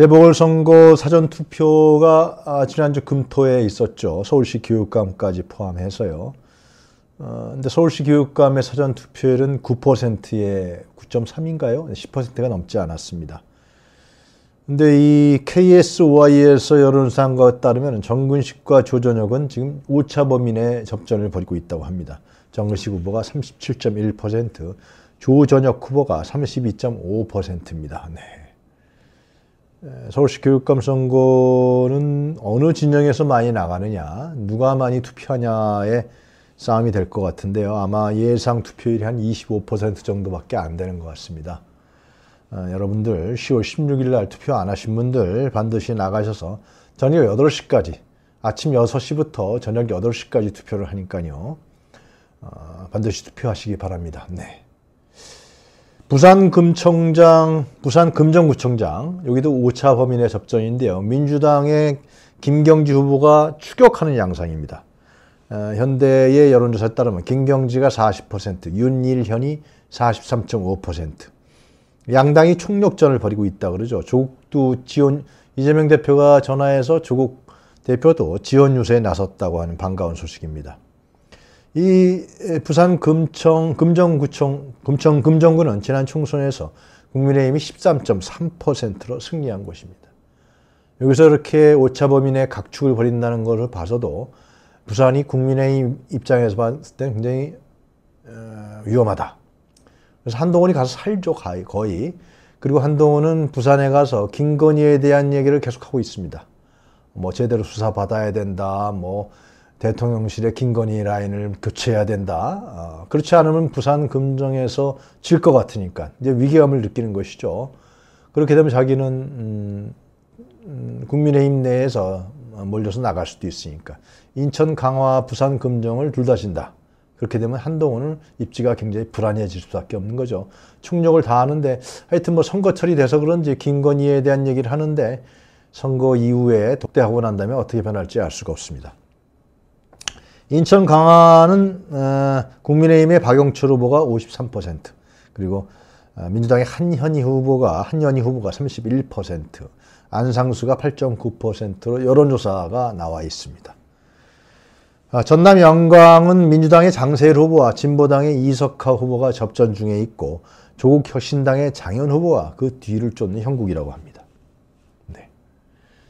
재보궐선거 사전투표가 아, 지난주 금토에 있었죠. 서울시 교육감까지 포함해서요. 그런데 어, 서울시 교육감의 사전투표율은 9%에 9.3인가요? 10%가 넘지 않았습니다. 근데 이 k s o i 에서여론상사것 따르면 정근식과 조전혁은 지금 5차 범인의 접전을 벌이고 있다고 합니다. 정근식 후보가 37.1%, 조전혁 후보가 32.5%입니다. 네. 서울시 교육감선거는 어느 진영에서 많이 나가느냐, 누가 많이 투표하냐의 싸움이 될 것 같은데요. 아마 예상 투표율이 한 25% 정도밖에 안 되는 것 같습니다. 어, 여러분들 10월 16일 날 투표 안 하신 분들 반드시 나가셔서 저녁 8시까지 아침 6시부터 저녁 8시까지 투표를 하니까요. 어, 반드시 투표하시기 바랍니다. 네. 부산금청장, 부산금정구청장, 여기도 5차 범위 내 접전인데요. 민주당의 김경지 후보가 추격하는 양상입니다. 어, 현대의 여론조사에 따르면 김경지가 40%, 윤일현이 43.5%. 양당이 총력전을 벌이고 있다 그러죠. 조국도 지원 이재명 대표가 전화해서 조국 대표도 지원 유세에 나섰다고 하는 반가운 소식입니다. 이 부산 금청, 금정구청, 금청, 금정구는 지난 총선에서 국민의힘이 13.3%로 승리한 곳입니다. 여기서 이렇게 오차범위 내 각축을 벌인다는 것을 봐서도 부산이 국민의힘 입장에서 봤을 때 굉장히 어, 위험하다. 그래서 한동훈이 가서 살죠, 거의. 그리고 한동훈은 부산에 가서 김건희에 대한 얘기를 계속하고 있습니다. 뭐 제대로 수사받아야 된다, 뭐 대통령실의 김건희 라인을 교체해야 된다. 어, 그렇지 않으면 부산 금정에서 질 것 같으니까 이제 위기감을 느끼는 것이죠. 그렇게 되면 자기는 음, 음, 국민의힘 내에서 몰려서 나갈 수도 있으니까 인천 강화 부산 금정을 둘 다 진다. 그렇게 되면 한동훈은 입지가 굉장히 불안해질 수밖에 없는 거죠. 충격을 다하는데 하여튼 뭐 선거철이 돼서 그런지 김건희에 대한 얘기를 하는데 선거 이후에 독대하고 난 다음에 어떻게 변할지 알 수가 없습니다. 인천 강화는 어, 국민의힘의 박영철 후보가 53% 그리고 어, 민주당의 한현희 후보가 한현희 후보가 31% 안상수가 8.9%로 여론조사가 나와 있습니다. 아, 전남 영광은 민주당의 장세일 후보와 진보당의 이석하 후보가 접전 중에 있고 조국 혁신당의 장현 후보가 그 뒤를 쫓는 형국이라고 합니다. 네.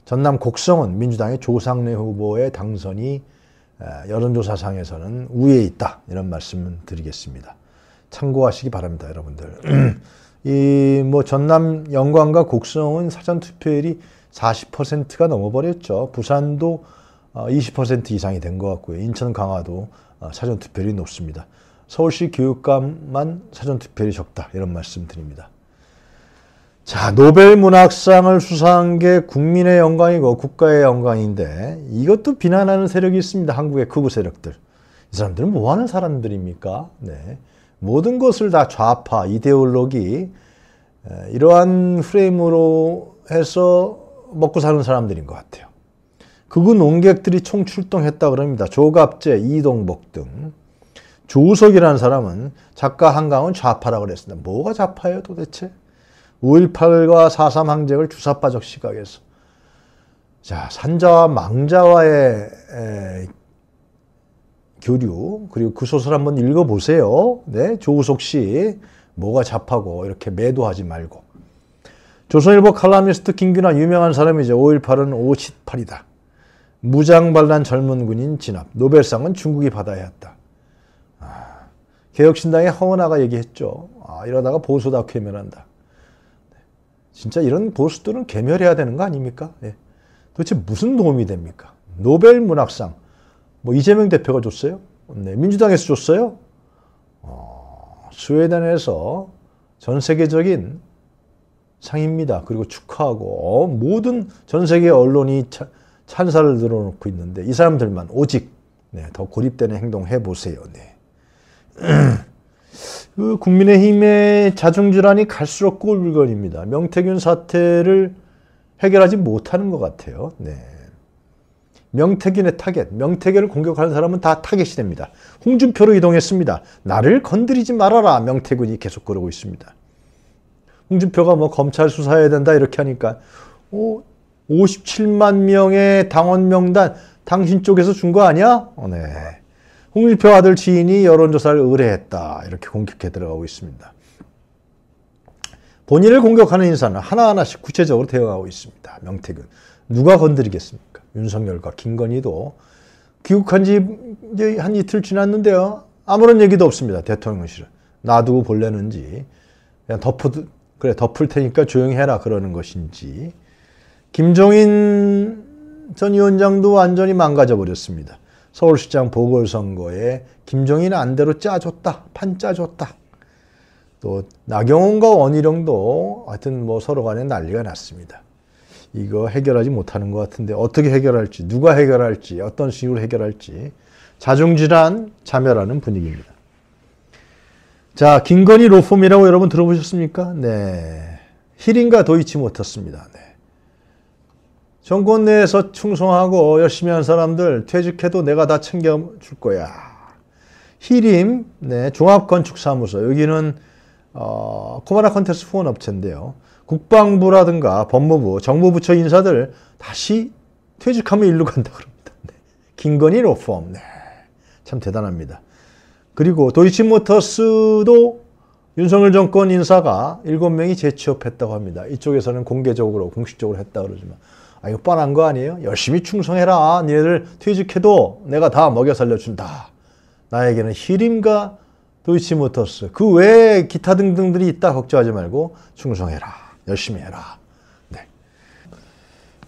전남 곡성은 민주당의 조상래 후보의 당선이 아, 여론조사상에서는 우위에 있다 이런 말씀을 드리겠습니다. 참고하시기 바랍니다, 여러분들. 이 뭐 전남 영광과 곡성은 사전 투표율이 40%가 넘어버렸죠. 부산도 20% 어, 이상이 된 것 같고요. 인천 강화도 어, 사전 투표율이 높습니다. 서울시 교육감만 사전 투표율이 적다 이런 말씀드립니다. 자, 노벨 문학상을 수상한 게 국민의 영광이고 국가의 영광인데 이것도 비난하는 세력이 있습니다. 한국의 극우 세력들. 이 사람들은 뭐 하는 사람들입니까? 네. 모든 것을 다 좌파, 이데올로기, 이러한 프레임으로 해서 먹고 사는 사람들인 것 같아요. 극우 농객들이 총출동했다 그럽니다. 조갑재, 이동복 등. 조우석이라는 사람은 작가 한강은 좌파라고 그랬습니다. 뭐가 좌파예요 도대체? 5.18과 4.3 항쟁을 주사파적 시각에서 자 산자와 망자와의 에, 교류 그리고 그 소설 한번 읽어보세요. 네, 조우석 씨 뭐가 잡하고 이렇게 매도하지 말고 조선일보 칼럼니스트 김균환 유명한 사람이죠. 5.18은 5.18이다. 무장반란 젊은 군인 진압. 노벨상은 중국이 받아야 했다. 아, 개혁신당의 허은아가 얘기했죠. 아, 이러다가 보수 다큐멘한다. 진짜 이런 보수들은 개멸해야 되는 거 아닙니까? 예. 도대체 무슨 도움이 됩니까? 노벨 문학상 뭐 이재명 대표가 줬어요? 네, 민주당에서 줬어요? 어, 스웨덴에서 전 세계적인 상입니다. 그리고 축하하고 어, 모든 전 세계 언론이 차, 찬사를 늘어놓고 있는데 이 사람들만 오직 네, 더 고립되는 행동 해보세요. 네. 그 국민의힘의 자중질환이 갈수록 꼴불견입니다. 명태균 사태를 해결하지 못하는 것 같아요. 네. 명태균의 타겟, 명태균을 공격하는 사람은 다 타겟이 됩니다. 홍준표로 이동했습니다. 나를 건드리지 말아라 명태균이 계속 그러고 있습니다. 홍준표가 뭐 검찰 수사해야 된다 이렇게 하니까 어, 오, 57만 명의 당원 명단 당신 쪽에서 준 거 아니야? 어, 네. 홍준표 아들 지인이 여론조사를 의뢰했다. 이렇게 공격해 들어가고 있습니다. 본인을 공격하는 인사는 하나하나씩 구체적으로 대응하고 있습니다. 명태균. 누가 건드리겠습니까? 윤석열과 김건희도 귀국한 지 한 이틀 지났는데요. 아무런 얘기도 없습니다. 대통령실은. 놔두고 볼래는지. 그냥 덮어, 그래, 덮을 테니까 조용히 해라. 그러는 것인지. 김종인 전 위원장도 완전히 망가져 버렸습니다. 서울시장 보궐선거에 김종인 안대로 짜줬다. 판 짜줬다. 또 나경원과 원희룡도 하여튼 뭐 서로 간에 난리가 났습니다. 이거 해결하지 못하는 것 같은데 어떻게 해결할지 누가 해결할지 어떤 식으로 해결할지 자중질환 자멸하는 분위기입니다. 자 김건희 로펌이라고 여러분 들어보셨습니까? 네. 힐인과 도이치 못했습니다. 네. 정권 내에서 충성하고 열심히 한 사람들 퇴직해도 내가 다 챙겨줄 거야. 히림, 네, 종합건축사무소. 여기는, 어, 코마라 컨테스 후원 업체인데요. 국방부라든가 법무부, 정부부처 인사들 다시 퇴직하면 일로 간다 그럽니다. 네. 김건희 로펌. 네. 참 대단합니다. 그리고 도이치모터스도 윤석열 정권 인사가 7명이 재취업했다고 합니다. 이쪽에서는 공개적으로, 공식적으로 했다 고 그러지만. 아, 이거 뻔한 거 아니에요? 열심히 충성해라. 니네들 퇴직해도 내가 다 먹여 살려준다. 나에게는 히림과 도이치모터스, 그 외에 기타 등등들이 있다 걱정하지 말고 충성해라. 열심히 해라. 네.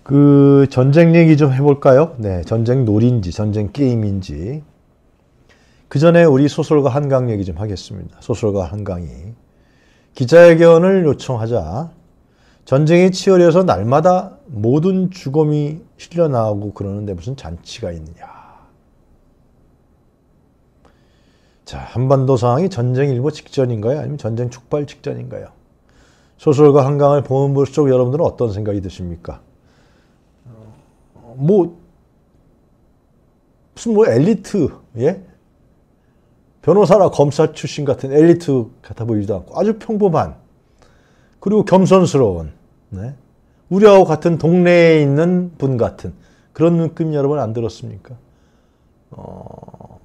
그 전쟁 얘기 좀 해볼까요? 네. 전쟁 놀인지, 전쟁 게임인지. 그 전에 우리 소설가 한강 얘기 좀 하겠습니다. 소설가 한강이 기자회견을 요청하자 전쟁이 치열해서 날마다 모든 죽음이 실려 나오고 그러는데 무슨 잔치가 있느냐. 자, 한반도 상황이 전쟁 일보 직전인가요? 아니면 전쟁 촉발 직전인가요? 소설과 한강을 보면 볼수 여러분들은 어떤 생각이 드십니까? 뭐, 무슨 뭐 엘리트, 예? 변호사나 검사 출신 같은 엘리트 같아 보이지도 않고 아주 평범한 그리고 겸손스러운 네? 우리하고 같은 동네에 있는 분 같은 그런 느낌 여러분 안 들었습니까? 어,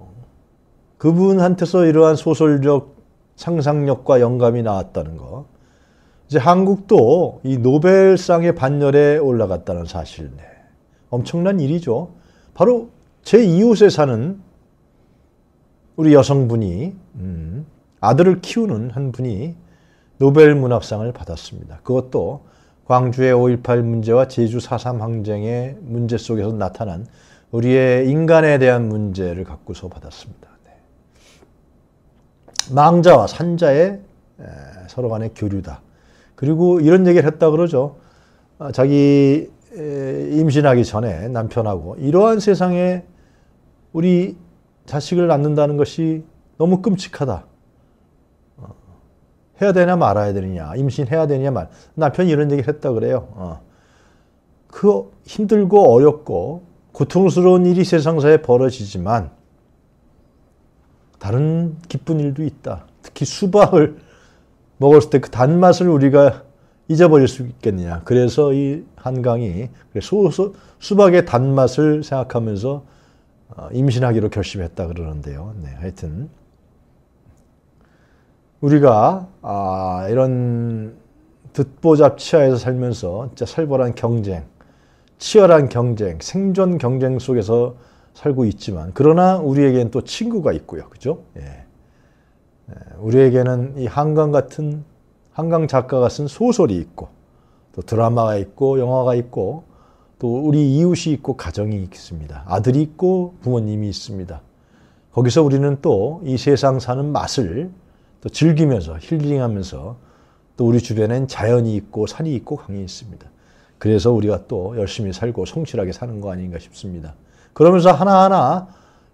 그분한테서 이러한 소설적 상상력과 영감이 나왔다는 거. 이제 한국도 이 노벨상의 반열에 올라갔다는 사실. 네. 엄청난 일이죠. 바로 제 이웃에 사는 우리 여성분이 음, 아들을 키우는 한 분이 노벨 문학상을 받았습니다. 그것도 광주의 5.18 문제와 제주 4.3 항쟁의 문제 속에서 나타난 우리의 인간에 대한 문제를 갖고서 받았습니다. 네. 망자와 산자의 서로 간의 교류다. 그리고 이런 얘기를 했다 그러죠. 아, 자기 임신하기 전에 남편하고 이러한 세상에 우리 자식을 낳는다는 것이 너무 끔찍하다. 해야 되냐 말아야 되느냐 임신해야 되냐 말 남편이 이런 얘기를 했다 그래요 어. 그 힘들고 어렵고 고통스러운 일이 세상사에 벌어지지만 다른 기쁜 일도 있다 특히 수박을 먹었을 때 그 단맛을 우리가 잊어버릴 수 있겠느냐 그래서 이 한강이 소, 소, 수박의 단맛을 생각하면서 어, 임신하기로 결심했다 그러는데요 네, 하여튼 우리가 아, 이런 듣보잡치하에서 살면서 진짜 살벌한 경쟁, 치열한 경쟁, 생존 경쟁 속에서 살고 있지만 그러나 우리에겐 또 친구가 있고요. 그죠? 예. 예. 우리에게는 이 한강 같은 한강 작가가 쓴 소설이 있고 또 드라마가 있고 영화가 있고 또 우리 이웃이 있고 가정이 있습니다. 아들이 있고 부모님이 있습니다. 거기서 우리는 또 이 세상 사는 맛을 또 즐기면서 힐링하면서 또 우리 주변엔 자연이 있고 산이 있고 강이 있습니다. 그래서 우리가 또 열심히 살고 성실하게 사는 거 아닌가 싶습니다. 그러면서 하나하나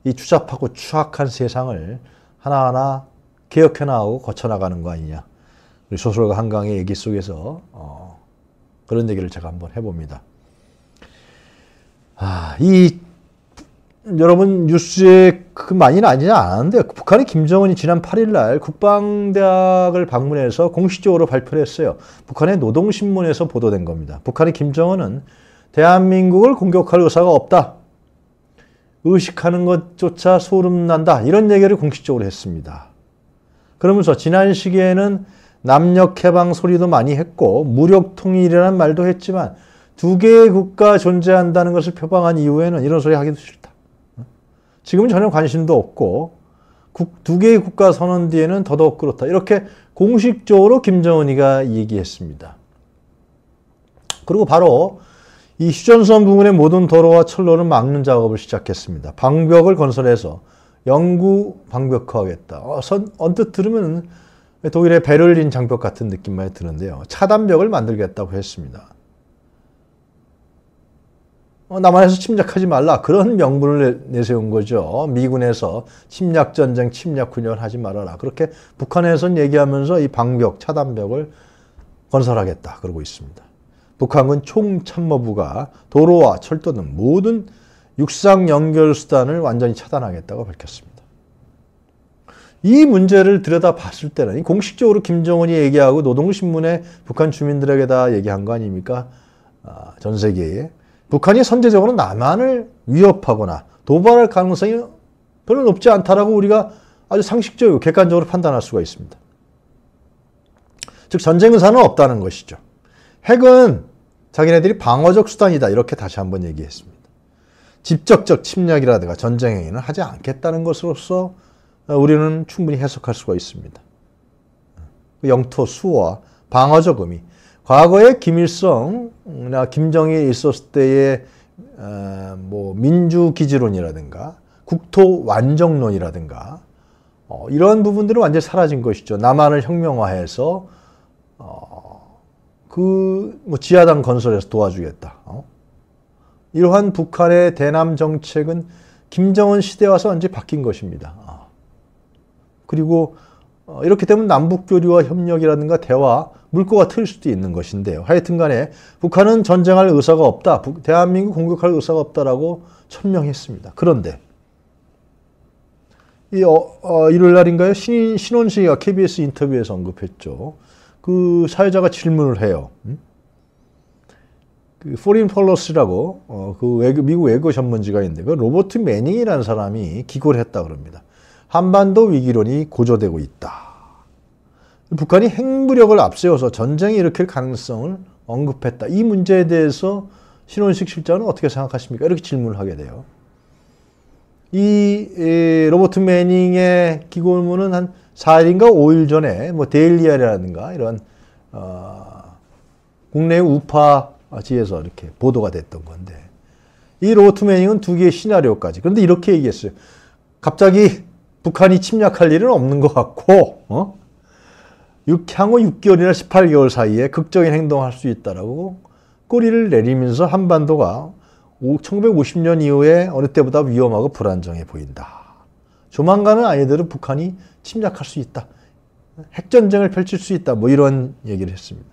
이 추잡하고 추악한 세상을 하나하나 개혁해 나가고 거쳐 나가는 거 아니냐. 우리 소설가 한강의 얘기 속에서 어, 그런 얘기를 제가 한번 해봅니다. 아, 이 여러분 뉴스에 그 많이는 아니지 않았는데 북한의 김정은이 지난 8일 날 국방대학을 방문해서 공식적으로 발표를 했어요. 북한의 노동신문에서 보도된 겁니다. 북한의 김정은은 대한민국을 공격할 의사가 없다. 의식하는 것조차 소름난다. 이런 얘기를 공식적으로 했습니다. 그러면서 지난 시기에는 남녘해방 소리도 많이 했고 무력통일이라는 말도 했지만 두 개의 국가 존재한다는 것을 표방한 이후에는 이런 소리 하기도 싫다. 지금은 전혀 관심도 없고 국, 두 개의 국가 선언 뒤에는 더더욱 그렇다. 이렇게 공식적으로 김정은이가 얘기했습니다. 그리고 바로 이 휴전선 부근의 모든 도로와 철로를 막는 작업을 시작했습니다. 방벽을 건설해서 영구 방벽화하겠다. 어, 선, 언뜻 들으면 독일의 베를린 장벽 같은 느낌만 드는데요. 차단벽을 만들겠다고 했습니다. 남한에서 어, 침략하지 말라 그런 명분을 내세운 거죠. 미군에서 침략 전쟁, 침략 군열 하지 말아라. 그렇게 북한에선 얘기하면서 이 방벽, 차단벽을 건설하겠다 그러고 있습니다. 북한군 총참모부가 도로와 철도 등 모든 육상 연결 수단을 완전히 차단하겠다고 밝혔습니다. 이 문제를 들여다봤을 때는 공식적으로 김정은이 얘기하고 노동신문에 북한 주민들에게 다 얘기한 거 아닙니까? 아, 전 세계에 북한이 선제적으로 남한을 위협하거나 도발할 가능성이 별로 높지 않다라고 우리가 아주 상식적이고 객관적으로 판단할 수가 있습니다. 즉 전쟁 의사는 없다는 것이죠. 핵은 자기네들이 방어적 수단이다 이렇게 다시 한번 얘기했습니다. 직접적 침략이라든가 전쟁 행위는 하지 않겠다는 것으로서 우리는 충분히 해석할 수가 있습니다. 영토 수호와 방어적 의미 과거에 김일성이나 김정일이 있었을 때의 어, 뭐 민주기지론이라든가 국토완정론이라든가 어, 이런 부분들은 완전히 사라진 것이죠. 남한을 혁명화해서 어, 그뭐 지하당 건설에서 도와주겠다. 어? 이러한 북한의 대남 정책은 김정은 시대 와서 완전히 바뀐 것입니다. 그리고 이렇게 되면 남북 교류와 협력이라든가 대화 물꼬가 틀 수도 있는 것인데요. 하여튼간에 북한은 전쟁할 의사가 없다. 대한민국 공격할 의사가 없다라고 천명했습니다. 그런데 이 어, 어, 일요일 날인가요? 신, 신원식이가 KBS 인터뷰에서 언급했죠. 그 사회자가 질문을 해요. 음? 그 포린 폴러스라고 어, 그 외교, 미국 외교 전문지가 있는데 그 로버트 매닝이라는 사람이 기고를 했다 그럽니다. 한반도 위기론이 고조되고 있다. 북한이 핵무력을 앞세워서 전쟁이 일으킬 가능성을 언급했다. 이 문제에 대해서 신원식 실장은 어떻게 생각하십니까? 이렇게 질문을 하게 돼요. 이 로버트 매닝의 기고문은 한 4일인가 5일 전에 뭐 데일리아라든가 이런 어, 국내 우파지에서 이렇게 보도가 됐던 건데 이 로버트 매닝은 두 개의 시나리오까지 그런데 이렇게 얘기했어요. 갑자기 북한이 침략할 일은 없는 것 같고 어? 향후 6개월이나 18개월 사이에 극적인 행동을 할 수 있다라고 꼬리를 내리면서 한반도가 1950년 이후에 어느 때보다 위험하고 불안정해 보인다. 조만간은 아니더라도 북한이 침략할 수 있다. 핵전쟁을 펼칠 수 있다. 뭐 이런 얘기를 했습니다.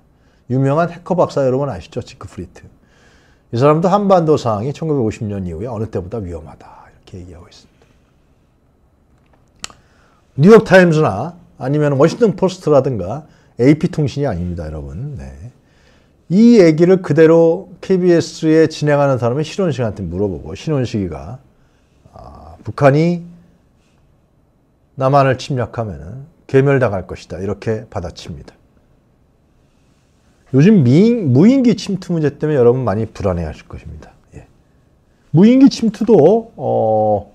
유명한 해커 박사 여러분 아시죠? 지크프리트. 이 사람도 한반도 상황이 1950년 이후에 어느 때보다 위험하다. 이렇게 얘기하고 있습니다. 뉴욕타임스나 아니면 워싱턴 포스트라든가 AP통신이 아닙니다, 여러분. 네. 이 얘기를 그대로 KBS에 진행하는 사람은 신원식한테 물어보고 신원식이가 아, 북한이 남한을 침략하면 괴멸당할 것이다 이렇게 받아칩니다. 요즘 미인, 무인기 침투 문제 때문에 여러분 많이 불안해하실 것입니다. 예. 무인기 침투도 어,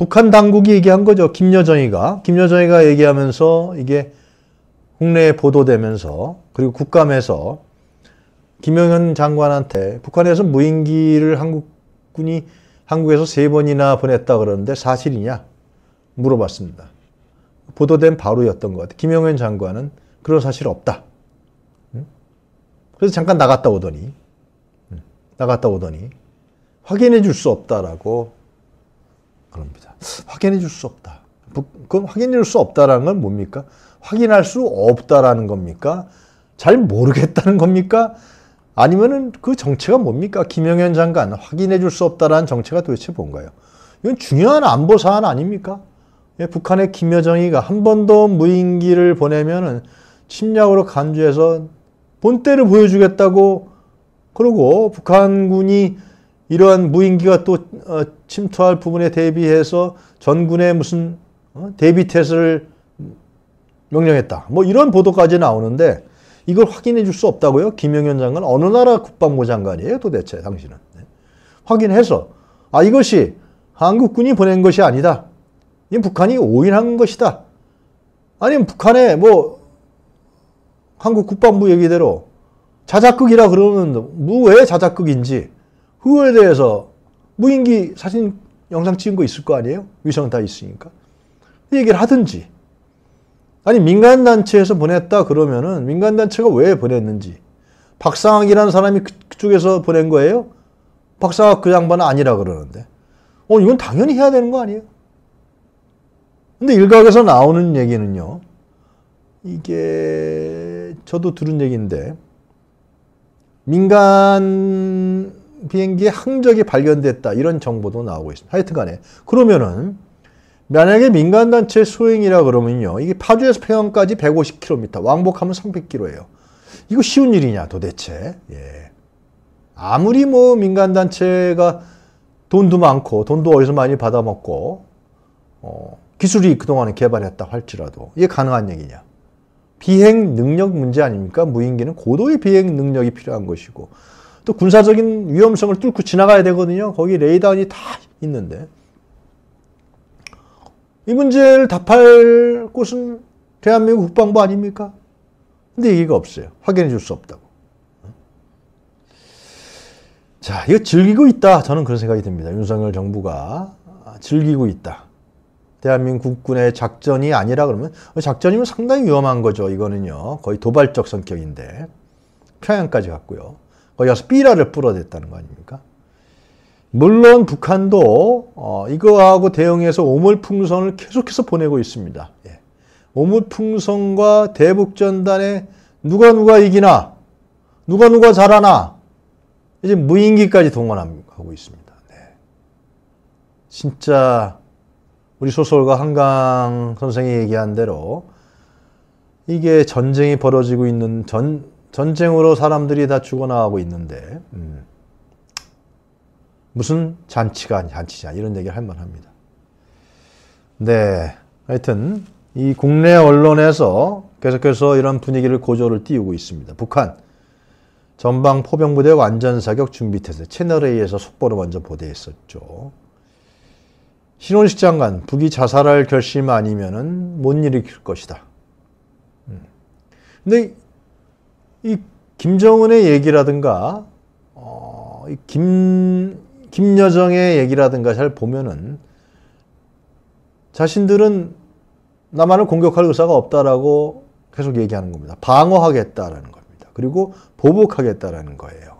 북한 당국이 얘기한 거죠. 김여정이가. 김여정이가 얘기하면서 이게 국내에 보도되면서 그리고 국감에서 김영현 장관한테 북한에서 무인기를 한국군이 한국에서 세 번이나 보냈다 그러는데 사실이냐 물어봤습니다. 보도된 바로였던 것 같아요. 김영현 장관은 그런 사실 없다. 그래서 잠깐 나갔다 오더니 나갔다 오더니 확인해 줄 수 없다라고 그럽니다. 확인해 줄 수 없다. 그럼 확인해 줄 수 없다라는 건 뭡니까? 확인할 수 없다라는 겁니까? 잘 모르겠다는 겁니까? 아니면은 그 정체가 뭡니까? 김영현 장관 확인해 줄 수 없다라는 정체가 도대체 뭔가요? 이건 중요한 안보 사안 아닙니까? 예, 북한의 김여정이가 한 번 더 무인기를 보내면은 침략으로 간주해서 본때를 보여주겠다고 그러고 북한군이 이러한 무인기가 또 어, 침투할 부분에 대비해서 전군에 무슨 어, 대비 태세를 명령했다. 뭐 이런 보도까지 나오는데 이걸 확인해 줄 수 없다고요? 김영현 장관 어느 나라 국방부 장관이에요 도대체 당신은. 네. 확인해서 아 이것이 한국군이 보낸 것이 아니다. 이 북한이 오인한 것이다. 아니면 북한에뭐 한국 국방부 얘기대로 자작극이라 그러는데 뭐왜 자작극인지 그거에 대해서 무인기 사진 영상 찍은 거 있을 거 아니에요? 위성 다 있으니까. 그 얘기를 하든지. 아니 민간단체에서 보냈다 그러면은 민간단체가 왜 보냈는지. 박상학이라는 사람이 그, 그쪽에서 보낸 거예요? 박상학 그 양반은 아니라 그러는데. 어 이건 당연히 해야 되는 거 아니에요? 근데 일각에서 나오는 얘기는요. 이게 저도 들은 얘기인데 민간 비행기의 항적이 발견됐다 이런 정보도 나오고 있습니다. 하여튼간에 그러면은 만약에 민간단체 소행이라 그러면요 이게 파주에서 평양까지 150km 왕복하면 300km예요. 이거 쉬운 일이냐 도대체? 예. 아무리 뭐 민간단체가 돈도 많고 돈도 어디서 많이 받아먹고 어, 기술이 그동안에 개발했다 할지라도 이게 가능한 얘기냐? 비행 능력 문제 아닙니까? 무인기는 고도의 비행 능력이 필요한 것이고 또 군사적인 위험성을 뚫고 지나가야 되거든요. 거기 레이더니 다 있는데. 이 문제를 답할 곳은 대한민국 국방부 아닙니까? 근데 얘기가 없어요. 확인해 줄 수 없다고. 자, 이거 즐기고 있다. 저는 그런 생각이 듭니다. 윤석열 정부가 즐기고 있다. 대한민국 국군의 작전이 아니라 그러면 작전이면 상당히 위험한 거죠. 이거는요. 거의 도발적 성격인데. 평양까지 갔고요. 거기 서 삐라를 뿌려댔다는 거 아닙니까? 물론 북한도 어, 이거하고 대응해서 오물풍선을 계속해서 보내고 있습니다. 예. 오물풍선과 대북전단에 누가 누가 이기나 누가 누가 잘하나 이제 무인기까지 동원하고 있습니다. 네. 진짜 우리 소설가 한강 선생이 얘기한 대로 이게 전쟁이 벌어지고 있는 전 전쟁으로 사람들이 다 죽어나가고 있는데 음, 무슨 잔치가 잔치냐 이런 얘기를 할 만합니다. 네, 하여튼 이 국내 언론에서 계속해서 이런 분위기를 고조를 띄우고 있습니다. 북한 전방 포병부대 완전 사격 준비 태세 채널A에서 속보를 먼저 보도했었죠. 신원식 장관 북이 자살할 결심 아니면은 못 일으킬 것이다. 음. 근데 이 김정은의 얘기라든가 어, 김 김여정의 얘기라든가 잘 보면은 자신들은 남한을 공격할 의사가 없다라고 계속 얘기하는 겁니다. 방어하겠다라는 겁니다. 그리고 보복하겠다라는 거예요.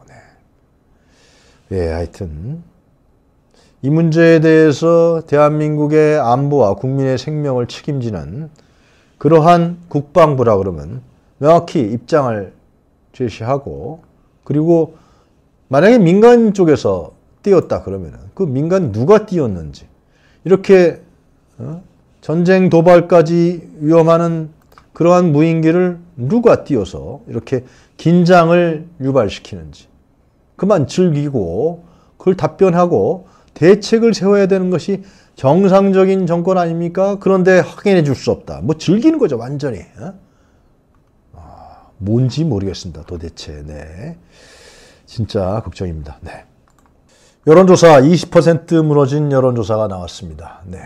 네. 예, 하여튼 이 문제에 대해서 대한민국의 안보와 국민의 생명을 책임지는 그러한 국방부라 그러면 명확히 입장을 제시하고 그리고 만약에 민간 쪽에서 띄었다 그러면그 민간 누가 띄었는지 이렇게 어? 전쟁 도발까지 위험하는 그러한 무인기를 누가 띄어서 이렇게 긴장을 유발시키는지 그만 즐기고 그걸 답변하고 대책을 세워야 되는 것이 정상적인 정권 아닙니까? 그런데 확인해 줄 수 없다. 뭐 즐기는 거죠 완전히. 어? 뭔지 모르겠습니다. 도대체. 네. 진짜 걱정입니다. 네. 여론조사 20% 무너진 여론조사가 나왔습니다. 네.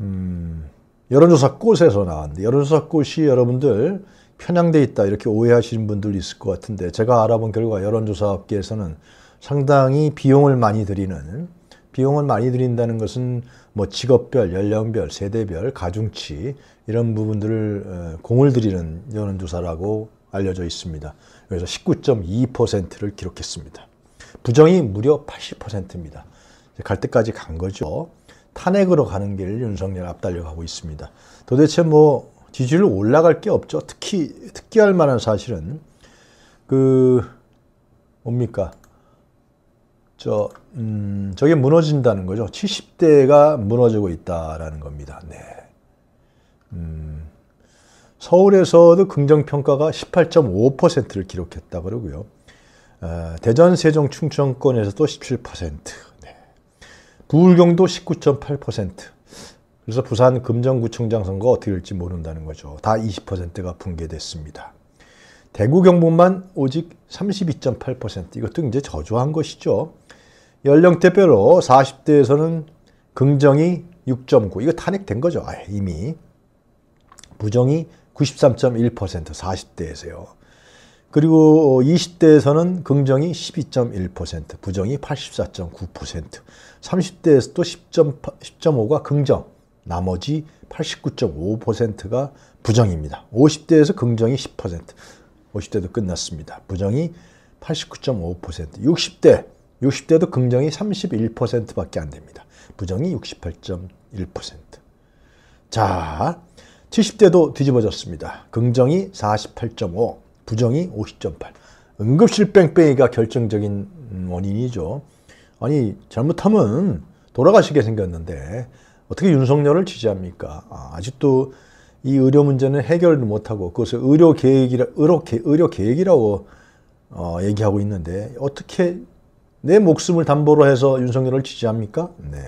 음, 여론조사 꽃에서 나왔는데 여론조사 꽃이 여러분들 편향돼 있다 이렇게 오해하시는 분들 있을 것 같은데 제가 알아본 결과 여론조사 업계에서는 상당히 비용을 많이 들이는 비용을 많이 들인다는 것은 뭐 직업별, 연령별, 세대별, 가중치 이런 부분들을 어, 공을 들이는 여론조사라고 알려져 있습니다. 그래서 19.2%를 기록했습니다. 부정이 무려 80%입니다. 갈 때까지 간 거죠. 탄핵으로 가는 길을 윤석열 앞달려가고 있습니다. 도대체 뭐 지지율 올라갈 게 없죠. 특히 특기할 만한 사실은 그 뭡니까? 저 음, 저게 무너진다는 거죠. 70대가 무너지고 있다라는 겁니다. 네. 서울에서도 긍정평가가 18.5%를 기록했다 그러고요. 아, 대전, 세종, 충청권에서도 17%, 네. 부울경도 19.8%. 그래서 부산 금정구청장 선거 어떻게 될지 모른다는 거죠. 다 20%가 붕괴됐습니다. 대구 경북만 오직 32.8% 이것도 이제 저조한 것이죠. 연령대별로 40대에서는 긍정이 6.9 이거 탄핵된 거죠. 아, 이미 부정이 93.1% 40대에서요. 그리고 20대에서는 긍정이 12.1%, 부정이 84.9%, 30대에서 또 10.5가 긍정, 나머지 89.5%가 부정입니다. 50대에서 긍정이 10%, 50대도 끝났습니다. 부정이 89.5%, 60대, 60대도 긍정이 31%밖에 안 됩니다. 부정이 68.1%. 자, 70대도 뒤집어졌습니다. 긍정이 48.5, 부정이 50.8. 응급실 뺑뺑이가 결정적인 원인이죠. 아니 잘못하면 돌아가시게 생겼는데 어떻게 윤석열을 지지합니까? 아, 직도이 의료 문제는 해결을 못하고 그것을 의료 계획이라 의료, 계, 의료 계획이라고 어, 얘기하고 있는데 어떻게 내 목숨을 담보로 해서 윤석열을 지지합니까? 네.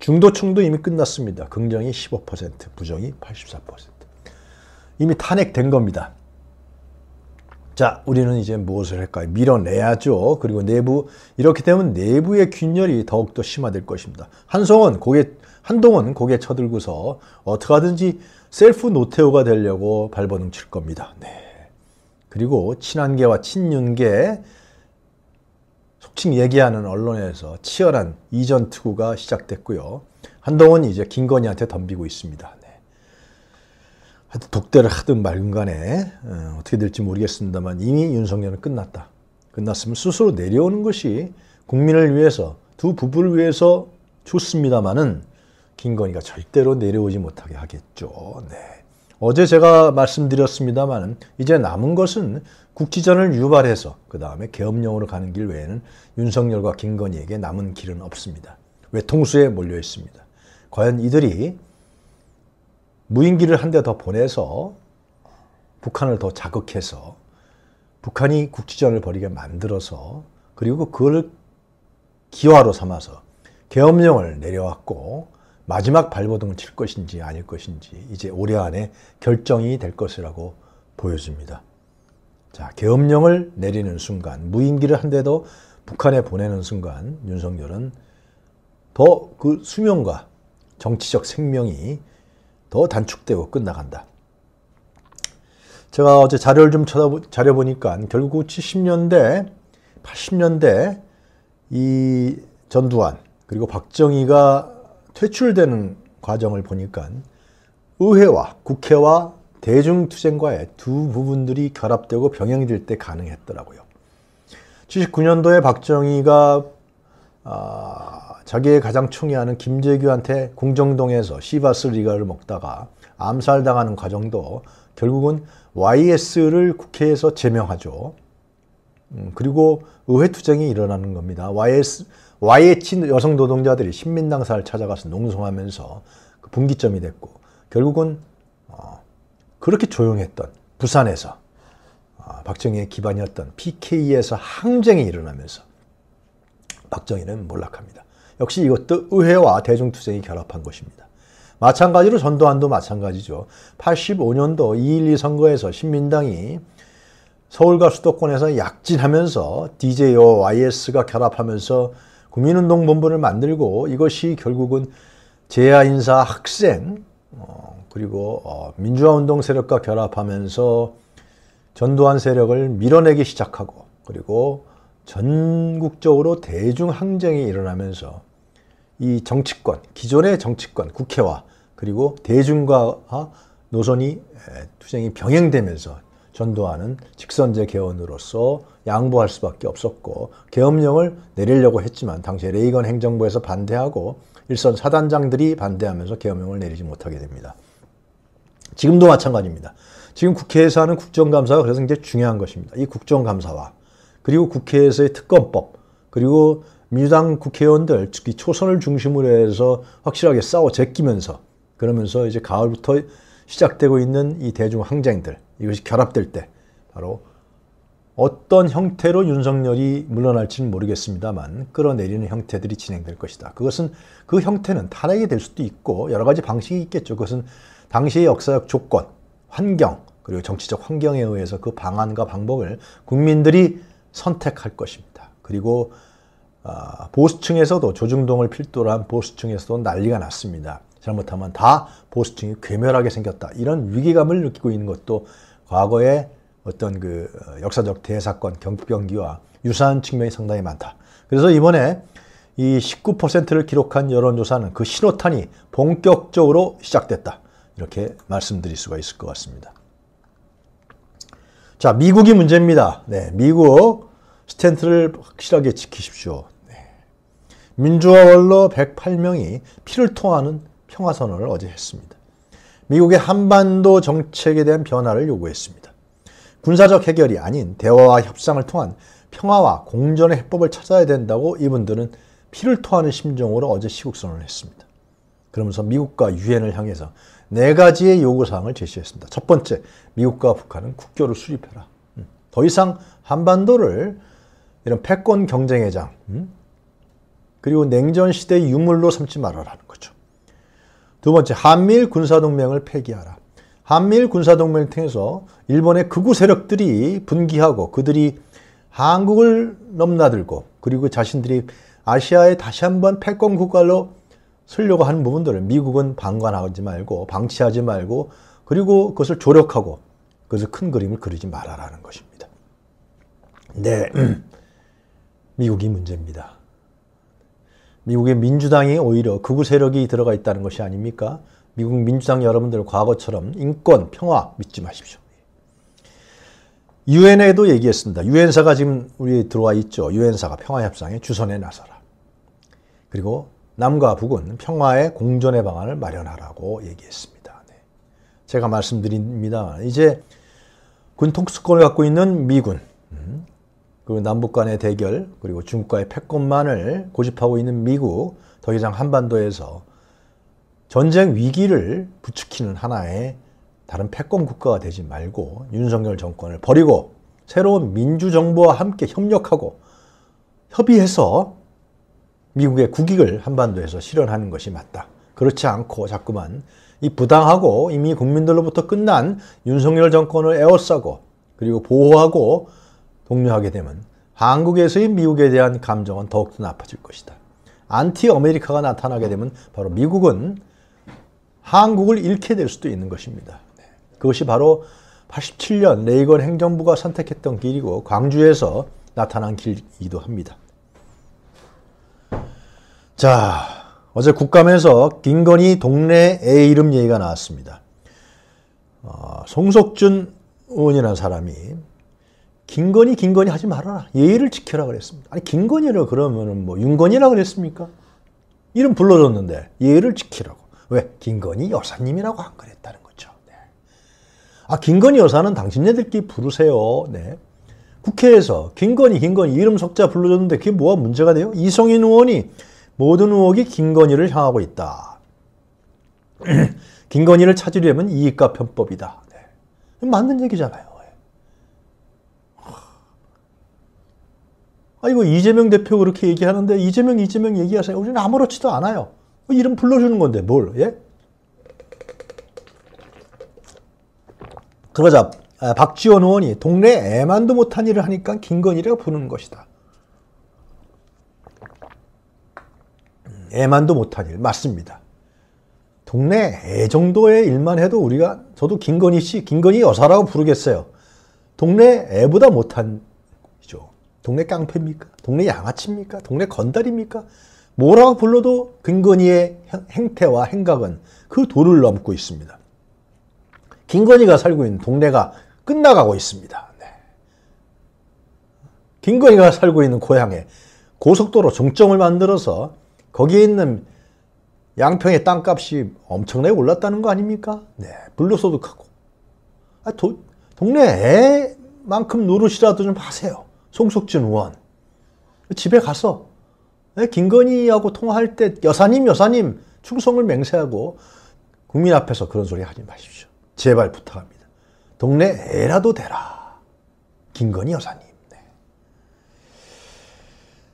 중도층도 이미 끝났습니다. 긍정이 15%, 부정이 84%. 이미 탄핵된 겁니다. 자, 우리는 이제 무엇을 할까요? 밀어내야죠. 그리고 내부, 이렇게 되면 내부의 균열이 더욱더 심화될 것입니다. 한성은 고개, 한동은 고개 쳐들고서 어떻게 하든지 셀프 노태우가 되려고 발버둥 칠 겁니다. 네. 그리고 친한계와 친윤계, 호칭 얘기하는 언론에서 치열한 이전 투구가 시작됐고요. 한동훈 이제 김건희한테 덤비고 있습니다. 네. 하여튼 독대를 하든 말든 간에 어, 어떻게 될지 모르겠습니다만 이미 윤석열은 끝났다. 끝났으면 스스로 내려오는 것이 국민을 위해서 두 부부를 위해서 좋습니다마는 김건희가 절대로 내려오지 못하게 하겠죠. 네. 어제 제가 말씀드렸습니다만 이제 남은 것은 국지전을 유발해서 그 다음에 계엄령으로 가는 길 외에는 윤석열과 김건희에게 남은 길은 없습니다. 외통수에 몰려 있습니다. 과연 이들이 무인기를 한 대 더 보내서 북한을 더 자극해서 북한이 국지전을 벌이게 만들어서 그리고 그걸 기화로 삼아서 계엄령을 내려왔고 마지막 발버둥을 칠 것인지 아닐 것인지 이제 올해 안에 결정이 될 것이라고 보여집니다. 자, 계엄령을 내리는 순간, 무임기를 한 대도 북한에 보내는 순간 윤석열은 더 그 수명과 정치적 생명이 더 단축되고 끝나간다. 제가 어제 자료를 좀 찾아보, 자려보니까 결국 70년대, 80년대 이 전두환 그리고 박정희가 퇴출되는 과정을 보니까 의회와 국회와 대중투쟁과의 두 부분들이 결합되고 병행될 때 가능했더라고요. 79년도에 박정희가 아, 자기의 가장 총애하는 김재규한테 공정동에서 시바스 리가를 먹다가 암살당하는 과정도 결국은 YS를 국회에서 제명하죠. 음, 그리고 의회 투쟁이 일어나는 겁니다. YS y h 여성 노동자들이 신민당사를 찾아가서 농성하면서 그 분기점이 됐고 결국은 어, 그렇게 조용했던 부산에서 어, 박정희의 기반이었던 PK에서 항쟁이 일어나면서 박정희는 몰락합니다. 역시 이것도 의회와 대중투쟁이 결합한 것입니다. 마찬가지로 전두환도 마찬가지죠. 85년도 2.12 선거에서 신민당이 서울과 수도권에서 약진하면서 d j o YS가 결합하면서 국민운동본부를 만들고 이것이 결국은 재야인사 학생 어, 그리고 어, 민주화운동 세력과 결합하면서 전두환 세력을 밀어내기 시작하고 그리고 전국적으로 대중항쟁이 일어나면서 이 정치권, 기존의 정치권, 국회와 그리고 대중과 노선이 투쟁이 병행되면서 전두환은 직선제 개헌으로서 양보할 수밖에 없었고 계엄령을 내리려고 했지만 당시에 레이건 행정부에서 반대하고 일선 사단장들이 반대하면서 계엄령을 내리지 못하게 됩니다. 지금도 마찬가지입니다. 지금 국회에서 하는 국정감사가 그래서 굉장히 중요한 것입니다. 이 국정감사와 그리고 국회에서의 특검법 그리고 민주당 국회의원들 특히 초선을 중심으로 해서 확실하게 싸워 제끼면서 그러면서 이제 가을부터 시작되고 있는 이 대중 항쟁들 이것이 결합될 때 바로 어떤 형태로 윤석열이 물러날지는 모르겠습니다만 끌어내리는 형태들이 진행될 것이다. 그것은 그 형태는 탄핵이 될 수도 있고 여러 가지 방식이 있겠죠. 그것은 당시의 역사적 조건, 환경, 그리고 정치적 환경에 의해서 그 방안과 방법을 국민들이 선택할 것입니다. 그리고 아, 보수층에서도 조중동을 필두로 한 보수층에서도 난리가 났습니다. 잘못하면 다 보수층이 괴멸하게 생겼다. 이런 위기감을 느끼고 있는 것도 과거에 어떤 그 어, 역사적 대사건 경병기와 유사한 측면이 상당히 많다. 그래서 이번에 이 19%를 기록한 여론조사는 그 신호탄이 본격적으로 시작됐다. 이렇게 말씀드릴 수가 있을 것 같습니다. 자, 미국이 문제입니다. 네, 미국 스탠트를 확실하게 지키십시오. 네. 민주화 원로 108명이 피를 통하는 평화선언을 어제 했습니다. 미국의 한반도 정책에 대한 변화를 요구했습니다. 군사적 해결이 아닌 대화와 협상을 통한 평화와 공존의 해법을 찾아야 된다고 이분들은 피를 토하는 심정으로 어제 시국선언을 했습니다. 그러면서 미국과 유엔을 향해서 네 가지의 요구사항을 제시했습니다. 첫 번째, 미국과 북한은 국교를 수립해라. 음, 더 이상 한반도를 이런 패권 경쟁의 장, 음, 그리고 냉전 시대의 유물로 삼지 말아라는 거죠. 두 번째, 한미일 군사동맹을 폐기하라. 한미일 군사동맹을 통해서 일본의 극우 세력들이 분기하고 그들이 한국을 넘나들고 그리고 자신들이 아시아에 다시 한번 패권 국가로 쓰려고 하는 부분들을 미국은 방관하지 말고 방치하지 말고 그리고 그것을 조력하고 그것을 큰 그림을 그리지 말아라는 것입니다. 네, 미국이 문제입니다. 미국의 민주당이 오히려 극우 세력이 들어가 있다는 것이 아닙니까? 미국 민주당 여러분들 과거처럼 인권, 평화 믿지 마십시오. 유엔에도 얘기했습니다. 유엔사가 지금 우리 들어와 있죠. 유엔사가 평화협상에 주선해 나서라. 그리고 남과 북은 평화의 공존의 방안을 마련하라고 얘기했습니다. 네. 제가 말씀드립니다. 이제 군 통수권을 갖고 있는 미군, 음, 그 남북 간의 대결, 그리고 중국과의 패권만을 고집하고 있는 미국, 더 이상 한반도에서 전쟁 위기를 부추키는 하나의 다른 패권 국가가 되지 말고 윤석열 정권을 버리고 새로운 민주정부와 함께 협력하고 협의해서 미국의 국익을 한반도에서 실현하는 것이 맞다. 그렇지 않고 자꾸만 이 부당하고 이미 국민들로부터 끝난 윤석열 정권을 에워싸고 그리고 보호하고 독려하게 되면 한국에서의 미국에 대한 감정은 더욱더 나빠질 것이다. 안티 어메리카가 나타나게 되면 바로 미국은 한국을 잃게 될 수도 있는 것입니다. 그것이 바로 87년 레이건 행정부가 선택했던 길이고 광주에서 나타난 길이기도 합니다. 자, 어제 국감에서 김건희 동네 애 이름 얘기가 나왔습니다. 어, 송석준 의원이라는 사람이 김건희 김건희 하지 말아라. 예의를 지켜라 그랬습니다. 아니 김건희를 그러면 뭐 윤건희라 그랬습니까? 이름 불러줬는데 예의를 지키라고. 왜? 김건희 여사님이라고 안 그랬다는 거죠. 네. 아, 김건희 여사는 당신네들끼리 부르세요. 네. 국회에서 김건희, 김건희 이름 석자 불러줬는데 그게 뭐가 문제가 돼요? 이성인 의원이 모든 의혹이 김건희를 향하고 있다. 김건희를 찾으려면 이익과 편법이다. 네. 맞는 얘기잖아요. 예. 아, 이거 이재명 대표 그렇게 얘기하는데 이재명, 이재명 얘기하세요. 우리는 아무렇지도 않아요. 뭐 이름 불러주는 건데 뭘 예? 그러자 아, 박지원 의원이 동네 애만도 못한 일을 하니까 김건희라고 부르는 것이다. 애만도 못한 일 맞습니다. 동네 애 정도의 일만 해도 우리가 저도 김건희 씨, 김건희 여사라고 부르겠어요. 동네 애보다 못한 죠 동네 깡패입니까? 동네 양아치입니까? 동네 건달입니까? 뭐라고 불러도 김건희의 행태와 행각은 그 도를 넘고 있습니다. 김건희가 살고 있는 동네가 끝나가고 있습니다. 네. 김건희가 살고 있는 고향에 고속도로 정점을 만들어서 거기에 있는 양평의 땅값이 엄청나게 올랐다는 거 아닙니까? 네, 불로소득하고. 아, 도, 동네 애만큼 노릇이라도 좀 하세요. 송석진 의원. 집에 가서 예, 김건희하고 통화할 때 여사님 여사님 충성을 맹세하고 국민 앞에서 그런 소리 하지 마십시오. 제발 부탁합니다. 동네 애라도 되라. 김건희 여사님. 네.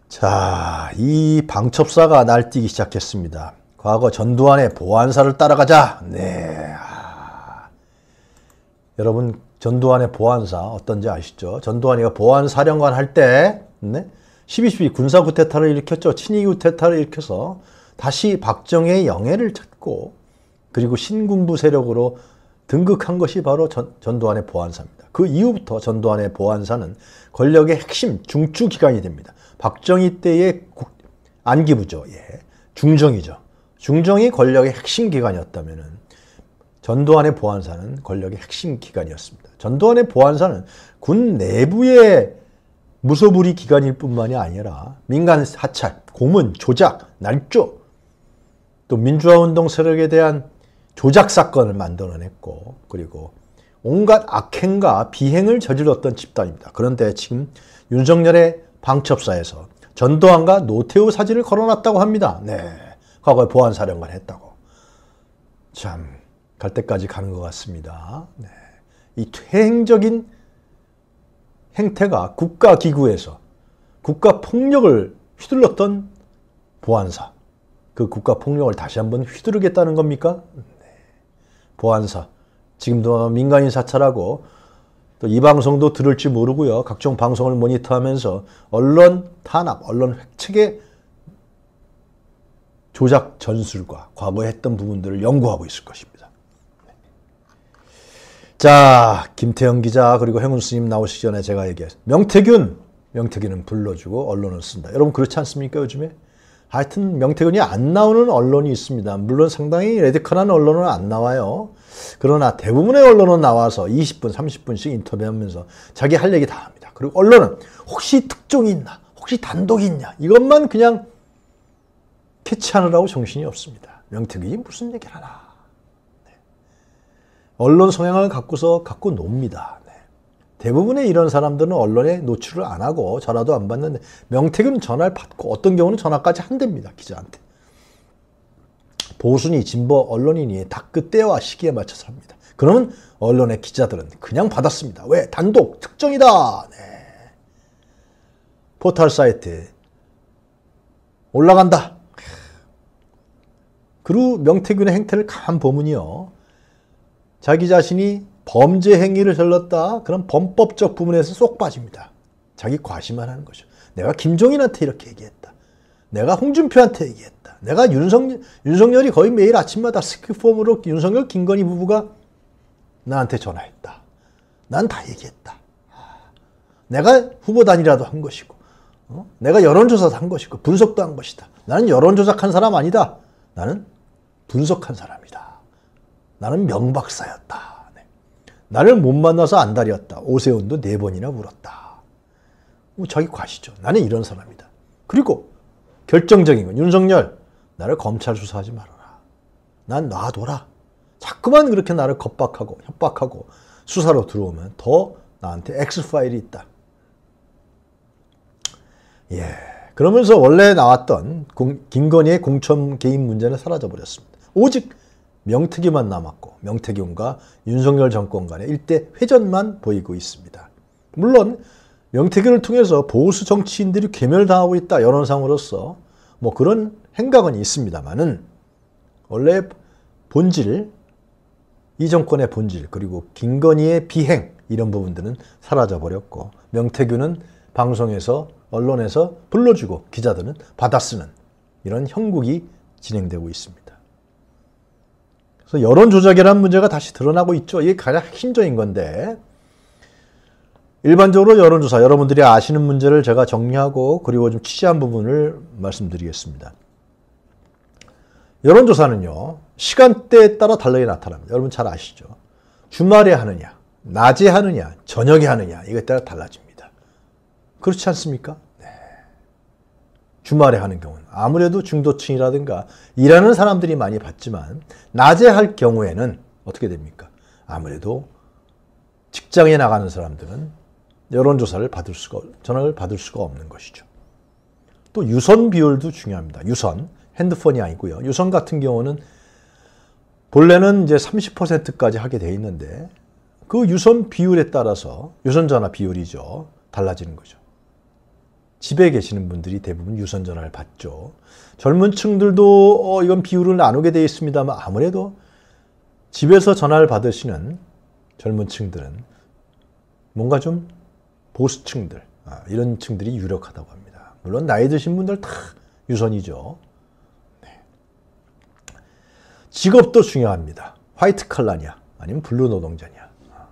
자, 이 방첩사가 날뛰기 시작했습니다. 과거 전두환의 보안사를 따라가자. 네. 아... 여러분 전두환의 보안사 어떤지 아시죠? 전두환이가 보안사령관 할 때, 네? 12.12 군사 구테타를 일으켰죠. 친위 구테타를 일으켜서 다시 박정희의 영예를 찾고 그리고 신군부 세력으로 등극한 것이 바로 전, 전두환의 보안사입니다. 그 이후부터 전두환의 보안사는 권력의 핵심 중추기관이 됩니다. 박정희 때의 국, 안기부죠. 예. 중정이죠. 중정이 권력의 핵심 기관이었다면 전두환의 보안사는 권력의 핵심 기관이었습니다. 전두환의 보안사는 군 내부의 무소불위 기관일 뿐만이 아니라 민간 사찰, 고문, 조작, 날조, 또 민주화운동 세력에 대한 조작 사건을 만들어냈고 그리고 온갖 악행과 비행을 저질렀던 집단입니다. 그런데 지금 윤석열의 방첩사에서 전두환과 노태우 사진을 걸어놨다고 합니다. 네, 과거에 보안사령관 했다고. 참, 갈 때까지 가는 것 같습니다. 네. 이 퇴행적인 행태가 국가기구에서 국가폭력을 휘둘렀던 보안사, 그 국가폭력을 다시 한번 휘두르겠다는 겁니까? 네. 보안사, 지금도 민간인 사찰하고 또 이 방송도 들을지 모르고요. 각종 방송을 모니터하면서 언론 탄압, 언론 획책의 조작 전술과 과거에 했던 부분들을 연구하고 있을 것입니다. 자, 김태형 기자 그리고 행운 스님 나오시기 전에 제가 얘기했어요. 명태균, 명태균은 불러주고 언론을 쓴다. 여러분 그렇지 않습니까 요즘에? 하여튼 명태균이 안 나오는 언론이 있습니다. 물론 상당히 레디컬한 언론은 안 나와요. 그러나 대부분의 언론은 나와서 20분, 30분씩 인터뷰하면서 자기 할 얘기 다 합니다. 그리고 언론은 혹시 특종이 있나, 혹시 단독이 있냐 이것만 그냥 캐치하느라고 정신이 없습니다. 명태균이 무슨 얘기를 하나. 언론 성향을 갖고서 갖고 놉니다. 네. 대부분의 이런 사람들은 언론에 노출을 안 하고 전화도 안 받는데 명태균은 전화를 받고 어떤 경우는 전화까지 한답니다. 기자한테. 보수니 진보 언론인이 다 그때와 시기에 맞춰서 합니다. 그러면 언론의 기자들은 그냥 받았습니다. 왜? 단독 특정이다. 네. 포털 사이트 올라간다. 그리고 명태균의 행태를 가간 보면요. 자기 자신이 범죄 행위를 저렀다 그런 범법적 부분에서 쏙 빠집니다. 자기 과시만 하는 거죠. 내가 김종인한테 이렇게 얘기했다. 내가 홍준표한테 얘기했다. 내가 윤석열, 윤석열이 거의 매일 아침마다 스크폼으로 윤석열, 김건희 부부가 나한테 전화했다. 난 다 얘기했다. 내가 후보단이라도 한 것이고, 어? 내가 여론조사도 한 것이고, 분석도 한 것이다. 나는 여론조작한 사람 아니다. 나는 분석한 사람이다. 나는 명박사였다. 네. 나를 못 만나서 안달이었다. 오세훈도 네 번이나 울었다. 뭐 자기 과시죠. 나는 이런 사람이다. 그리고 결정적인 건 윤석열 나를 검찰 수사하지 말아라. 난 놔둬라. 자꾸만 그렇게 나를 겁박하고 협박하고 수사로 들어오면 더 나한테 X 파일이 있다. 예. 그러면서 원래 나왔던 김건희의 공천 개입 문제는 사라져 버렸습니다. 오직 명특기만 남았고 명태균과 윤석열 정권 간의 일대 회전만 보이고 있습니다. 물론 명태균을 통해서 보수 정치인들이 괴멸당하고 있다 여론상으로서 뭐 그런 행각은 있습니다만은 원래 본질 이 정권의 본질 그리고 김건희의 비행 이런 부분들은 사라져 버렸고 명태균은 방송에서 언론에서 불러주고 기자들은 받아쓰는 이런 형국이 진행되고 있습니다. 그래서 여론 조작이라는 문제가 다시 드러나고 있죠. 이게 가장 핵심적인 건데 일반적으로 여론조사 여러분들이 아시는 문제를 제가 정리하고 그리고 좀 취재한 부분을 말씀드리겠습니다. 여론조사는요 시간대에 따라 달라게 나타납니다. 여러분 잘 아시죠? 주말에 하느냐, 낮에 하느냐, 저녁에 하느냐 이거에 따라 달라집니다. 그렇지 않습니까? 주말에 하는 경우는 아무래도 중도층이라든가 일하는 사람들이 많이 받지만 낮에 할 경우에는 어떻게 됩니까? 아무래도 직장에 나가는 사람들은 여론조사를 받을 수가 전화를 받을 수가 없는 것이죠. 또 유선 비율도 중요합니다. 유선 핸드폰이 아니고요. 유선 같은 경우는 본래는 이제 30%까지 하게 돼 있는데 그 유선 비율에 따라서 유선 전화 비율이죠. 달라지는 거죠. 집에 계시는 분들이 대부분 유선 전화를 받죠. 젊은 층들도 어, 이건 비율을 나누게 되어 있습니다만 아무래도 집에서 전화를 받으시는 젊은 층들은 뭔가 좀 보수층들 아, 이런 층들이 유력하다고 합니다. 물론 나이 드신 분들 다 유선이죠. 네. 직업도 중요합니다. 화이트 칼라냐 아니면 블루 노동자냐 아,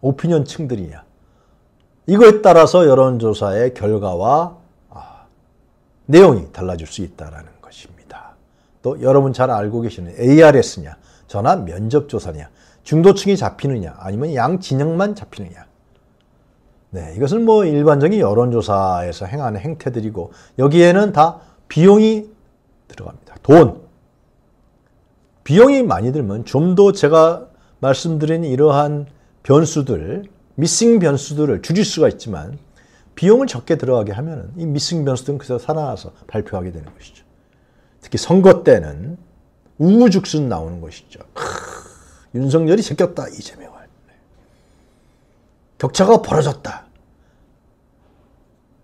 오피니언 층들이냐 이거에 따라서 여론조사의 결과와 아, 내용이 달라질 수 있다라는 것입니다. 또 여러분 잘 알고 계시는 ARS냐, 전화 면접조사냐, 중도층이 잡히느냐, 아니면 양 진영만 잡히느냐. 네, 이것은 뭐 일반적인 여론조사에서 행하는 행태들이고 여기에는 다 비용이 들어갑니다. 돈. 비용이 많이 들면 좀 더 제가 말씀드린 이러한 변수들, 미싱 변수들을 줄일 수가 있지만 비용을 적게 들어가게 하면 이 미싱 변수들은 그래서 살아나서 발표하게 되는 것이죠. 특히 선거 때는 우후죽순 나오는 것이죠. 크, 윤석열이 제겼다 이재명을. 격차가 벌어졌다.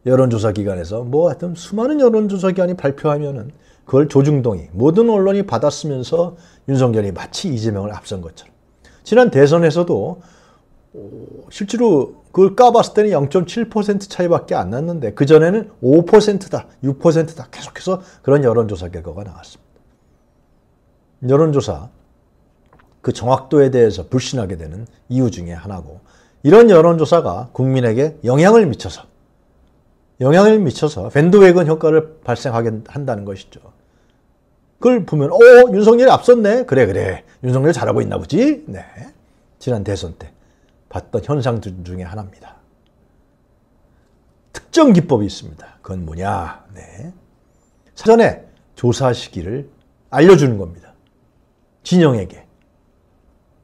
여론조사 기관에서 뭐 하여튼 수많은 여론조사 기관이 발표하면 그걸 조중동이 모든 언론이 받았으면서 윤석열이 마치 이재명을 앞선 것처럼 지난 대선에서도 어, 실제로 그걸 까봤을 때는 0.7% 차이밖에 안 났는데 그전에는 5%다, 6%다 계속해서 그런 여론조사 결과가 나왔습니다. 여론조사 그 정확도에 대해서 불신하게 되는 이유 중에 하나고 이런 여론조사가 국민에게 영향을 미쳐서 영향을 미쳐서 밴드웨건 효과를 발생하게 한다는 것이죠. 그걸 보면 어 윤석열이 앞섰네 그래 그래 윤석열 잘하고 있나 보지 네 지난 대선 때 봤던 현상 중에 하나입니다. 특정 기법이 있습니다. 그건 뭐냐? 네. 사전에 조사 시기를 알려주는 겁니다. 진영에게.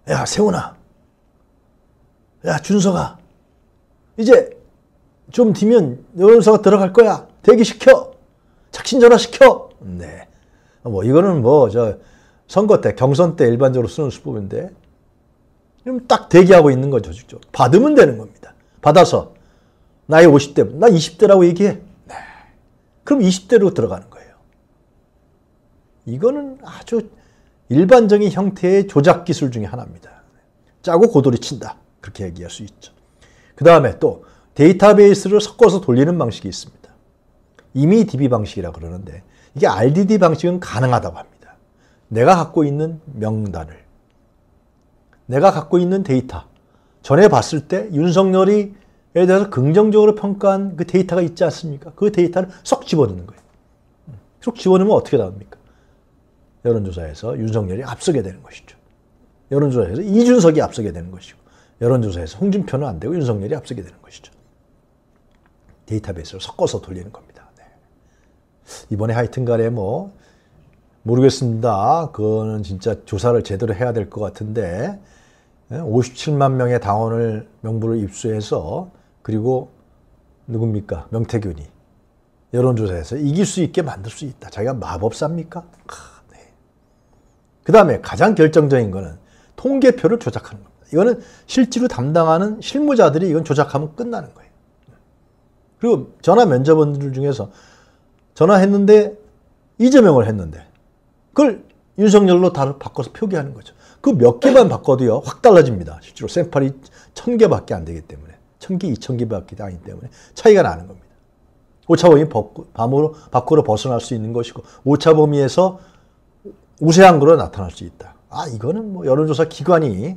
야, 세훈아. 야, 준서가. 이제 좀 뒤면 여론사가 들어갈 거야. 대기시켜. 착신전화 시켜. 네. 뭐, 이거는 뭐, 저, 선거 때, 경선 때 일반적으로 쓰는 수법인데, 그럼 딱 대기하고 있는 거죠. 직접. 받으면 되는 겁니다. 받아서 나이 50대, 나 20대라고 얘기해. 네. 그럼 20대로 들어가는 거예요. 이거는 아주 일반적인 형태의 조작 기술 중에 하나입니다. 짜고 고도를 친다. 그렇게 얘기할 수 있죠. 그 다음에 또 데이터베이스를 섞어서 돌리는 방식이 있습니다. 이미 DB 방식이라 그러는데 이게 RDD 방식은 가능하다고 합니다. 내가 갖고 있는 명단을 내가 갖고 있는 데이터, 전에 봤을 때 윤석열이에 대해서 긍정적으로 평가한 그 데이터가 있지 않습니까? 그 데이터를 쏙 집어넣는 거예요. 쏙 집어넣으면 어떻게 나옵니까? 여론조사에서 윤석열이 앞서게 되는 것이죠. 여론조사에서 이준석이 앞서게 되는 것이고, 여론조사에서 홍준표는 안 되고 윤석열이 앞서게 되는 것이죠. 데이터베이스를 섞어서 돌리는 겁니다. 네. 이번에 하여튼 간에 뭐, 모르겠습니다. 그거는 진짜 조사를 제대로 해야 될 것 같은데, 57만 예? 명의 당원을 명부를 입수해서 그리고 누굽니까? 명태균이 여론조사에서 이길 수 있게 만들 수 있다. 자기가 마법사입니까? 아, 네. 그 다음에 가장 결정적인 거는 통계표를 조작하는 겁니다. 이거는 실제로 담당하는 실무자들이 이건 조작하면 끝나는 거예요. 그리고 전화 면접원들 중에서 전화했는데 이재명을 했는데 그걸 윤석열로 다 바꿔서 표기하는 거죠. 그 몇 개만 바꿔도요, 확 달라집니다. 실제로 샘플이 천 개밖에 안 되기 때문에. 천 개, 이천 개밖에 아니기 때문에 차이가 나는 겁니다. 오차 범위 밤으로, 밖으로 벗어날 수 있는 것이고, 오차 범위에서 우세한 거로 나타날 수 있다. 아, 이거는 뭐 여론조사 기관이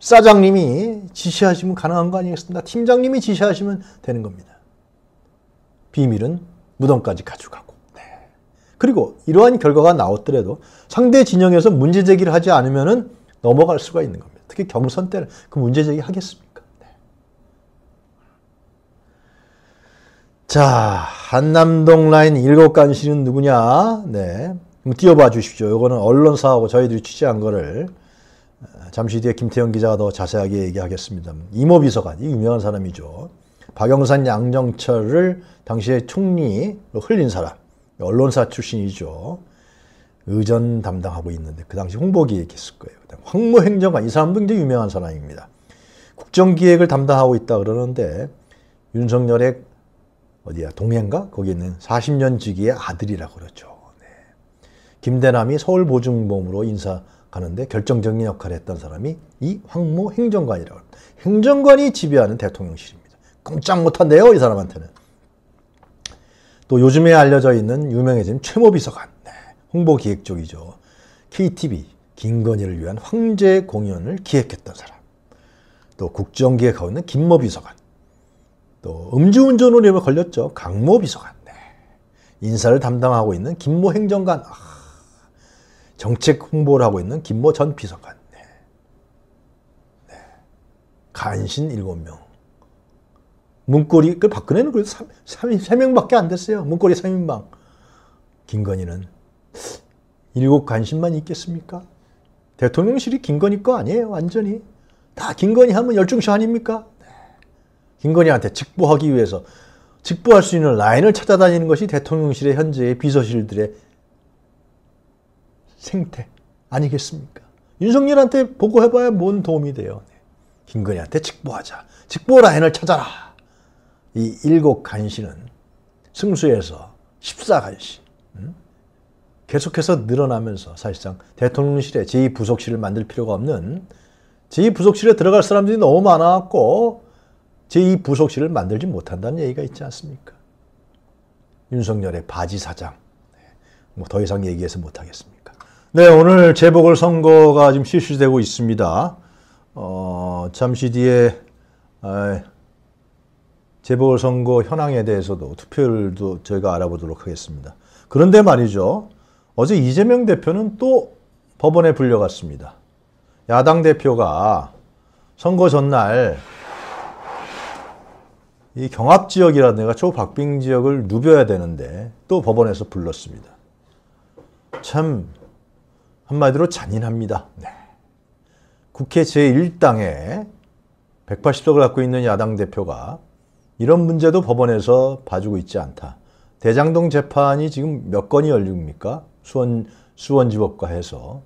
사장님이 지시하시면 가능한 거 아니겠습니까? 팀장님이 지시하시면 되는 겁니다. 비밀은 무덤까지 가져가 그리고 이러한 결과가 나왔더라도 상대 진영에서 문제 제기를 하지 않으면 넘어갈 수가 있는 겁니다. 특히 경선 때는 그 문제 제기 하겠습니까? 네. 자, 한남동 라인 일곱 간신은 누구냐? 네. 띄워봐 주십시오. 이거는 언론사하고 저희들이 취재한 거를 아, 잠시 뒤에 김태형 기자가 더 자세하게 얘기하겠습니다. 이모 비서관, 이 유명한 사람이죠. 박영산 양정철을 당시에 총리로 흘린 사람. 언론사 출신이죠. 의전 담당하고 있는데 그 당시 홍보기획 했을 거예요. 황모 행정관 이 사람도 굉장히 유명한 사람입니다. 국정기획을 담당하고 있다 그러는데 윤석열의 어디야 동행가 거기 있는 40년 지기의 아들이라고 그러죠. 네. 김대남이 서울보증범으로 인사 가는데 결정적인 역할을 했던 사람이 이 황모 행정관이라고 합니다. 행정관이 지배하는 대통령실입니다. 꼼짝 못한대요, 이 사람한테는. 또 요즘에 알려져 있는 유명해진 최모비서관, 네, 홍보기획 쪽이죠. KTV, 김건희를 위한 황제 공연을 기획했던 사람. 또 국정기획하고 있는 김모 비서관. 또 음주운전 의혹에 걸렸죠. 강모 비서관. 네. 인사를 담당하고 있는 김모 행정관. 아, 정책 홍보를 하고 있는 김모 전 비서관. 네. 네. 간신 7명. 문고리, 그 박근혜는 그래도 3, 3, 3명밖에 안 됐어요. 문고리 3인방. 김건희는. 일곱 관심만 있겠습니까? 대통령실이 김건희 거 아니에요, 완전히. 다 김건희 하면 열중시 아닙니까? 네. 김건희한테 직보하기 위해서 직보할 수 있는 라인을 찾아다니는 것이 대통령실의 현재의 비서실들의 생태 아니겠습니까? 윤석열한테 보고해봐야 뭔 도움이 돼요. 네. 김건희한테 직보하자. 직보 라인을 찾아라. 이 일곱 간신은 승수에서 14간신 음? 계속해서 늘어나면서 사실상 대통령실에 제2부속실을 만들 필요가 없는 제2부속실에 들어갈 사람들이 너무 많아갖고 제2부속실을 만들지 못한다는 얘기가 있지 않습니까? 윤석열의 바지 사장. 네. 뭐더 이상 얘기해서 못하겠습니까? 네, 오늘 재보궐선거가 지금 실시되고 있습니다. 어, 잠시 뒤에 에, 재보궐선거 현황에 대해서도 투표율도 저희가 알아보도록 하겠습니다. 그런데 말이죠. 어제 이재명 대표는 또 법원에 불려갔습니다. 야당 대표가 선거 전날 이 경합 지역이라든가 초박빙 지역을 누벼야 되는데 또 법원에서 불렀습니다. 참 한마디로 잔인합니다. 네. 국회 제1당에 180석을 갖고 있는 야당 대표가 이런 문제도 법원에서 봐주고 있지 않다. 대장동 재판이 지금 몇 건이 열립니까? 수원, 수원지법과 해서.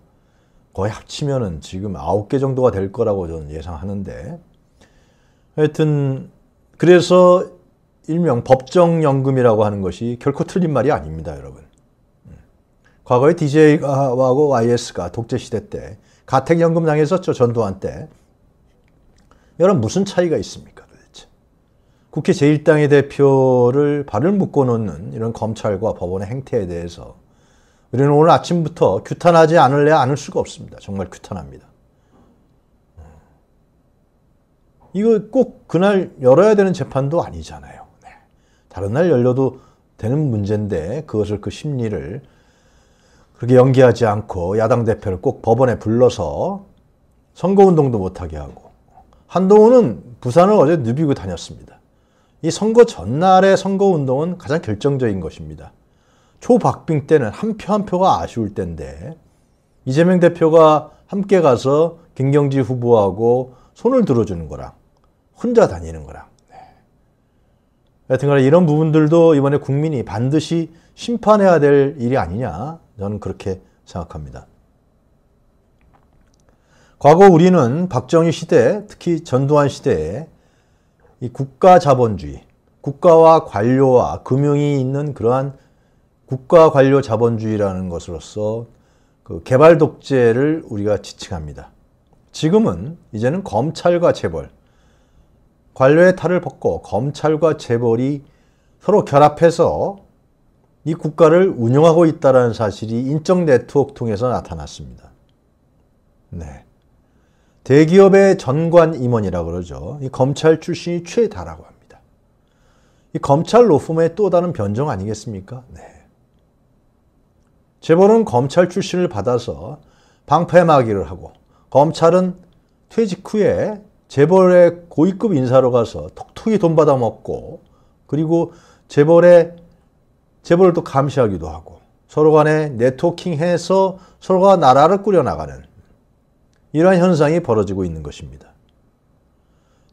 거의 합치면은 지금 9개 정도가 될 거라고 저는 예상하는데. 하여튼, 그래서 일명 법정연금이라고 하는 것이 결코 틀린 말이 아닙니다, 여러분. 음. 과거에 DJ하고 YS가 독재시대 때, 가택연금 당했었죠, 전두환 때. 여러분, 무슨 차이가 있습니까? 국회 제1당의 대표를 발을 묶어놓는 이런 검찰과 법원의 행태에 대해서 우리는 오늘 아침부터 규탄하지 않을래야 않을 수가 없습니다. 정말 규탄합니다. 음. 이거 꼭 그날 열어야 되는 재판도 아니잖아요. 네. 다른 날 열려도 되는 문제인데 그것을 그 심리를 그렇게 연기하지 않고 야당 대표를 꼭 법원에 불러서 선거운동도 못하게 하고 한동훈은 부산을 어제 누비고 다녔습니다. 이 선거 전날의 선거운동은 가장 결정적인 것입니다. 초박빙 때는 한 표한 한 표가 아쉬울 때인데 이재명 대표가 함께 가서 김경지 후보하고 손을 들어주는 거랑 혼자 다니는 거랑 네. 여튼간 이런 부분들도 이번에 국민이 반드시 심판해야 될 일이 아니냐 저는 그렇게 생각합니다. 과거 우리는 박정희 시대 특히 전두환 시대에 이 국가 자본주의, 국가와 관료와 금융이 있는 그러한 국가 관료 자본주의라는 것으로서 그 개발 독재를 우리가 지칭합니다. 지금은 이제는 검찰과 재벌, 관료의 탈을 벗고 검찰과 재벌이 서로 결합해서 이 국가를 운영하고 있다는 사실이 인적 네트워크 통해서 나타났습니다. 네. 대기업의 전관 임원이라 고 그러죠. 이 검찰 출신이 최다라고 합니다. 이 검찰 로펌의 또 다른 변종 아니겠습니까? 네. 재벌은 검찰 출신을 받아서 방패막이를 하고 검찰은 퇴직 후에 재벌의 고위급 인사로 가서 톡톡이 돈 받아먹고 그리고 재벌의 재벌을 또 감시하기도 하고 서로 간에 네트워킹해서 서로가 나라를 꾸려나가는 이러한 현상이 벌어지고 있는 것입니다.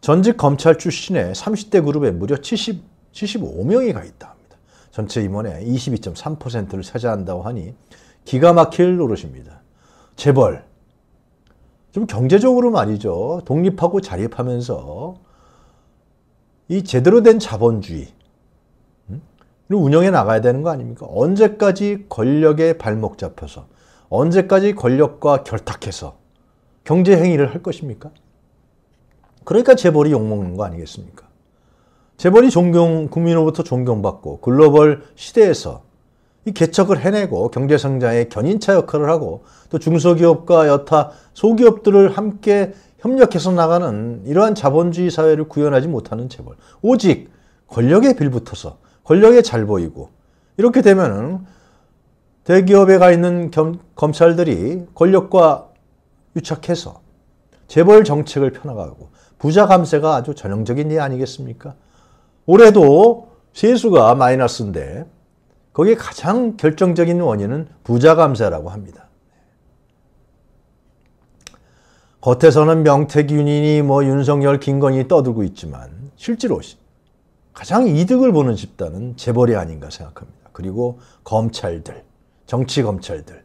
전직 검찰 출신의 30대 그룹에 무려 70, 75명이 가 있다 합니다. 전체 임원의 22.3%를 차지한다고 하니 기가 막힐 노릇입니다. 재벌. 좀 경제적으로 말이죠. 독립하고 자립하면서 이 제대로 된 자본주의를 음? 운영해 나가야 되는 거 아닙니까? 언제까지 권력에 발목 잡혀서, 언제까지 권력과 결탁해서 경제 행위를 할 것입니까? 그러니까 재벌이 욕먹는 거 아니겠습니까? 재벌이 존경, 국민으로부터 존경받고 글로벌 시대에서 이 개척을 해내고 경제성장의 견인차 역할을 하고 또 중소기업과 여타 소기업들을 함께 협력해서 나가는 이러한 자본주의 사회를 구현하지 못하는 재벌. 오직 권력에 빌붙어서 권력에 잘 보이고 이렇게 되면은 대기업에 가 있는 겸, 검찰들이 권력과 유착해서 재벌 정책을 펴나가고 부자 감세가 아주 전형적인 예 아니겠습니까? 올해도 세수가 마이너스인데 거기에 가장 결정적인 원인은 부자 감세라고 합니다. 겉에서는 명태균이니 뭐 윤석열, 김건희 떠들고 있지만 실제로 가장 이득을 보는 집단은 재벌이 아닌가 생각합니다. 그리고 검찰들, 정치 검찰들,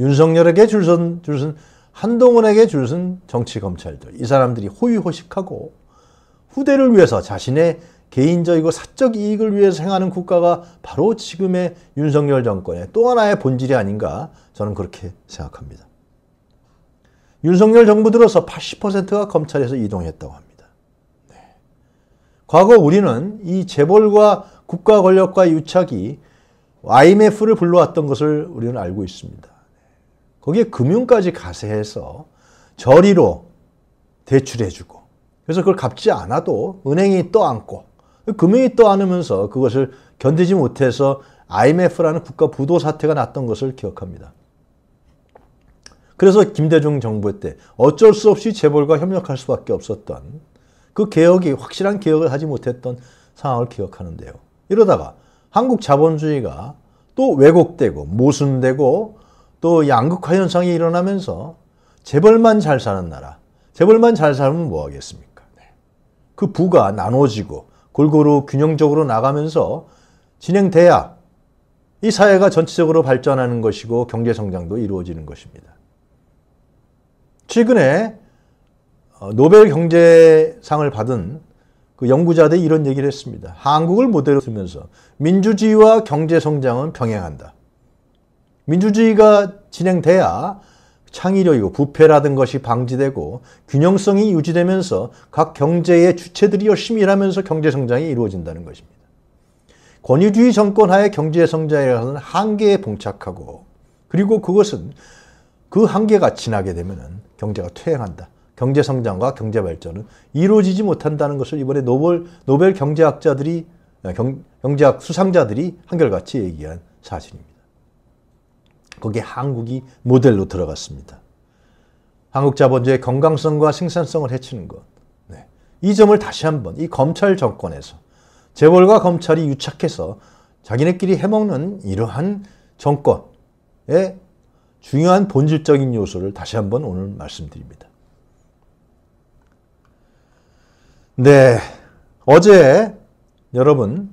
윤석열에게 줄선 줄선 한동훈에게 줄선 정치검찰들, 이 사람들이 호의호식하고 후대를 위해서 자신의 개인적이고 사적 이익을 위해서 행하는 국가가 바로 지금의 윤석열 정권의 또 하나의 본질이 아닌가 저는 그렇게 생각합니다. 윤석열 정부 들어서 80%가 검찰에서 이동했다고 합니다. 네. 과거 우리는 이 재벌과 국가 권력과 유착이 IMF를 불러왔던 것을 우리는 알고 있습니다. 거기에 금융까지 가세해서 저리로 대출해주고 그래서 그걸 갚지 않아도 은행이 떠안고 금융이 떠안으면서 그것을 견디지 못해서 IMF라는 국가 부도 사태가 났던 것을 기억합니다. 그래서 김대중 정부 때 어쩔 수 없이 재벌과 협력할 수밖에 없었던 그 개혁이 확실한 개혁을 하지 못했던 상황을 기억하는데요. 이러다가 한국 자본주의가 또 왜곡되고 모순되고 또 양극화 현상이 일어나면서 재벌만 잘 사는 나라, 재벌만 잘 살면 뭐 하겠습니까? 네. 그 부가 나눠지고 골고루 균형적으로 나가면서 진행돼야 이 사회가 전체적으로 발전하는 것이고 경제성장도 이루어지는 것입니다. 최근에 어, 노벨 경제상을 받은 그 연구자들이 이런 얘기를 했습니다. 한국을 모델로 쓰면서 민주주의와 경제성장은 병행한다. 민주주의가 진행돼야 창의력이고 부패라든 것이 방지되고 균형성이 유지되면서 각 경제의 주체들이 열심히 일하면서 경제성장이 이루어진다는 것입니다. 권위주의 정권 하에 경제성장이라는 한계에 봉착하고 그리고 그것은 그 한계가 지나게 되면 경제가 퇴행한다. 경제성장과 경제발전은 이루어지지 못한다는 것을 이번에 노벨, 노벨 경제학자들이, 경, 경제학 수상자들이 한결같이 얘기한 사실입니다. 거기에 한국이 모델로 들어갔습니다. 한국 자본주의 건강성과 생산성을 해치는 것. 네. 이 점을 다시 한번 이 검찰 정권에서 재벌과 검찰이 유착해서 자기네끼리 해먹는 이러한 정권의 중요한 본질적인 요소를 다시 한번 오늘 말씀드립니다. 네, 어제 여러분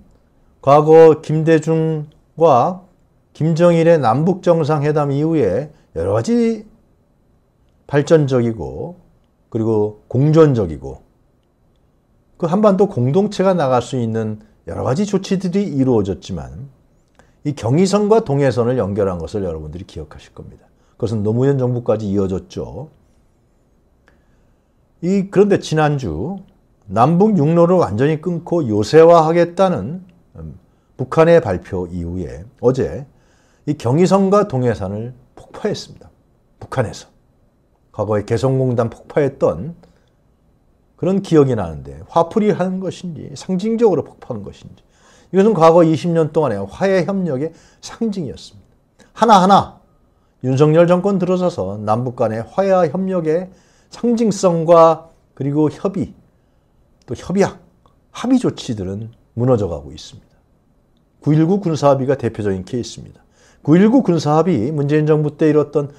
과거 김대중과 김정일의 남북정상회담 이후에 여러 가지 발전적이고 그리고 공존적이고 그 한반도 공동체가 나갈 수 있는 여러 가지 조치들이 이루어졌지만 이 경의선과 동해선을 연결한 것을 여러분들이 기억하실 겁니다. 그것은 노무현 정부까지 이어졌죠. 이 그런데 지난주 남북 육로를 완전히 끊고 요새화하겠다는 음, 북한의 발표 이후에 어제 이 경의선과 동해선을 폭파했습니다. 북한에서. 과거에 개성공단 폭파했던 그런 기억이 나는데 화풀이 하는 것인지 상징적으로 폭파한 것인지 이것은 과거 20년 동안의 화해협력의 상징이었습니다. 하나하나 윤석열 정권 들어서서 남북 간의 화해와 협력의 상징성과 그리고 협의, 또 협약, 합의 조치들은 무너져가고 있습니다. 9.19 군사합의가 대표적인 케이스입니다. 9.19 군사합의, 문재인 정부 때 이뤘던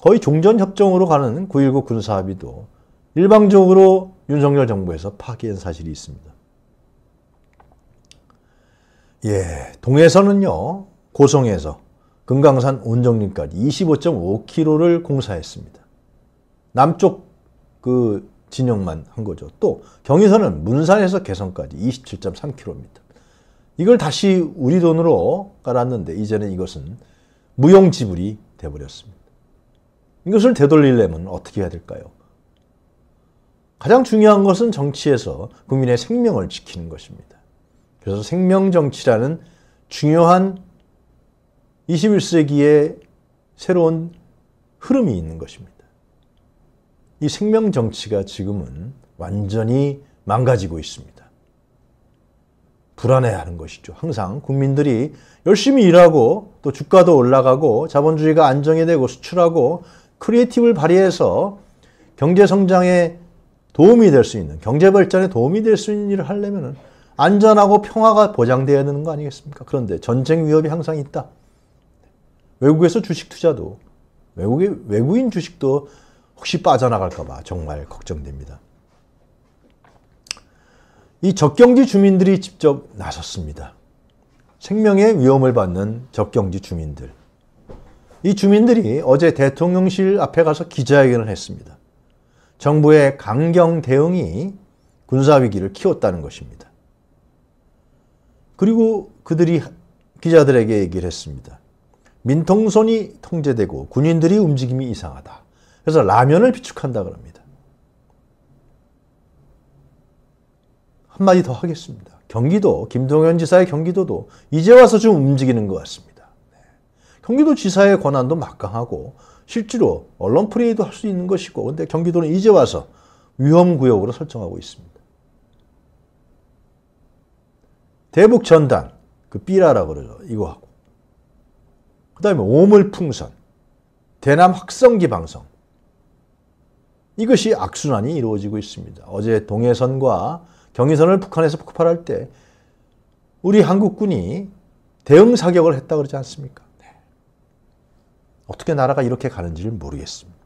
거의 종전협정으로 가는 9.19 군사합의도 일방적으로 윤석열 정부에서 파기한 사실이 있습니다. 예, 동해선은요, 고성에서 금강산 온정림까지 25.5km를 공사했습니다. 남쪽 그 진영만 한 거죠. 또 경의선은 문산에서 개성까지 27.3km입니다. 이걸 다시 우리 돈으로 깔았는데 이전에 이것은 무용지불이 되버렸습니다. 어 이것을 되돌리려면 어떻게 해야 될까요? 가장 중요한 것은 정치에서 국민의 생명을 지키는 것입니다. 그래서 생명정치라는 중요한 21세기의 새로운 흐름이 있는 것입니다. 이 생명정치가 지금은 완전히 망가지고 있습니다. 불안해하는 것이죠. 항상 국민들이 열심히 일하고 또 주가도 올라가고 자본주의가 안정이 되고 수출하고 크리에이티브를 발휘해서 경제 성장에 도움이 될 수 있는 경제 발전에 도움이 될 수 있는 일을 하려면 안전하고 평화가 보장되어야 되는 거 아니겠습니까? 그런데 전쟁 위협이 항상 있다. 외국에서 주식 투자도 외국의 외국인 주식도 혹시 빠져나갈까 봐 정말 걱정됩니다. 이 적경지 주민들이 직접 나섰습니다. 생명의 위험을 받는 적경지 주민들. 이 주민들이 어제 대통령실 앞에 가서 기자회견을 했습니다. 정부의 강경 대응이 군사위기를 키웠다는 것입니다. 그리고 그들이 기자들에게 얘기를 했습니다. 민통선이 통제되고 군인들이 움직임이 이상하다. 그래서 라면을 비축한다 그럽니다. 한마디 더 하겠습니다. 경기도, 김동현 지사의 경기도도 이제 와서 좀 움직이는 것 같습니다. 네. 경기도 지사의 권한도 막강하고 실제로 언론 프레이도 할 수 있는 것이고 근데 경기도는 이제 와서 위험구역으로 설정하고 있습니다. 대북 전단, 그 삐라라고 그러죠. 이거 하고. 그 다음에 오물풍선, 대남 확성기 방송. 이것이 악순환이 이루어지고 있습니다. 어제 동해선과 경의선을 북한에서 폭발할 때 우리 한국군이 대응 사격을 했다 그러지 않습니까? 네. 어떻게 나라가 이렇게 가는지를 모르겠습니다.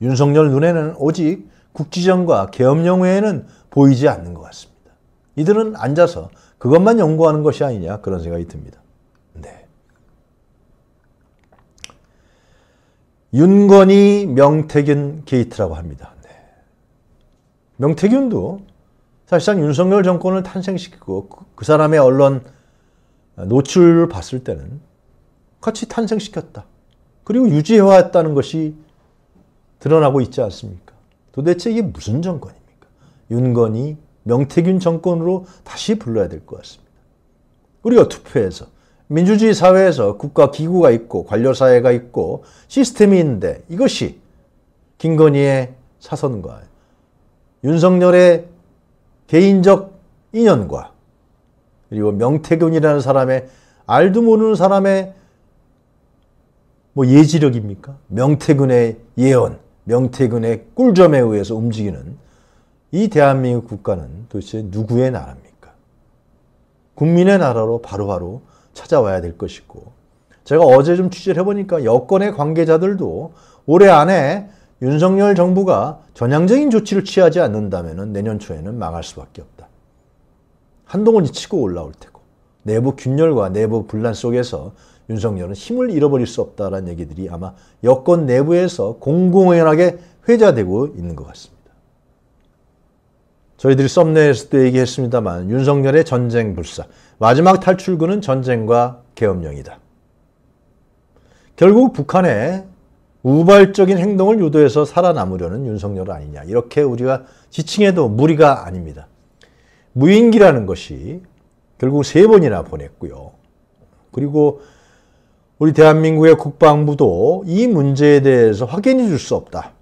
윤석열 눈에는 오직 국지정과 계엄령 외에는 보이지 않는 것 같습니다. 이들은 앉아서 그것만 연구하는 것이 아니냐 그런 생각이 듭니다. 네. 윤건이 명태균 게이트라고 합니다. 네. 명태균도 사실상 윤석열 정권을 탄생시키고 그, 그 사람의 언론 노출을 봤을 때는 같이 탄생시켰다. 그리고 유지해왔다는 것이 드러나고 있지 않습니까? 도대체 이게 무슨 정권입니까? 윤건이 명태균 정권으로 다시 불러야 될 것 같습니다. 우리가 투표해서 민주주의 사회에서 국가기구가 있고 관료사회가 있고 시스템이 있는데 이것이 김건희의 사선과 윤석열의 개인적 인연과 그리고 명태균이라는 사람의 알도 모르는 사람의 뭐 예지력입니까? 명태균의 예언, 명태균의 꿀점에 의해서 움직이는 이 대한민국 국가는 도대체 누구의 나라입니까? 국민의 나라로 바로바로 찾아와야 될 것이고 제가 어제 좀 취재를 해보니까 여권의 관계자들도 올해 안에 윤석열 정부가 전향적인 조치를 취하지 않는다면 내년 초에는 망할 수밖에 없다. 한동훈이 치고 올라올 테고 내부 균열과 내부 분란 속에서 윤석열은 힘을 잃어버릴 수 없다라는 얘기들이 아마 여권 내부에서 공공연하게 회자되고 있는 것 같습니다. 저희들이 썸네일에서 도 얘기했습니다만 윤석열의 전쟁 불사, 마지막 탈출구는 전쟁과 계엄령이다. 결국 북한의 우발적인 행동을 유도해서 살아남으려는 윤석열 아니냐. 이렇게 우리가 지칭해도 무리가 아닙니다. 무인기라는 것이 결국 세 번이나 보냈고요. 그리고 우리 대한민국의 국방부도 이 문제에 대해서 확인해 줄 수 없다.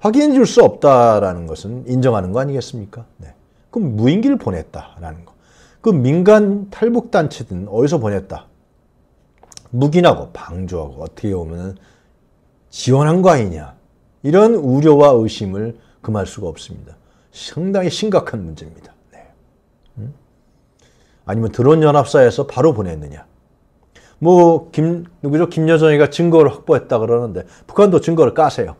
확인해 줄 수 없다라는 것은 인정하는 거 아니겠습니까? 네. 그럼 무인기를 보냈다라는 거. 그 민간 탈북단체든 어디서 보냈다. 묵인하고 뭐 방조하고 어떻게 보면 지원한 거 아니냐 이런 우려와 의심을 금할 수가 없습니다. 상당히 심각한 문제입니다. 네. 음? 아니면 드론 연합사에서 바로 보냈느냐? 뭐 김 누구죠? 김여정이가 증거를 확보했다 그러는데 북한도 증거를 까세요.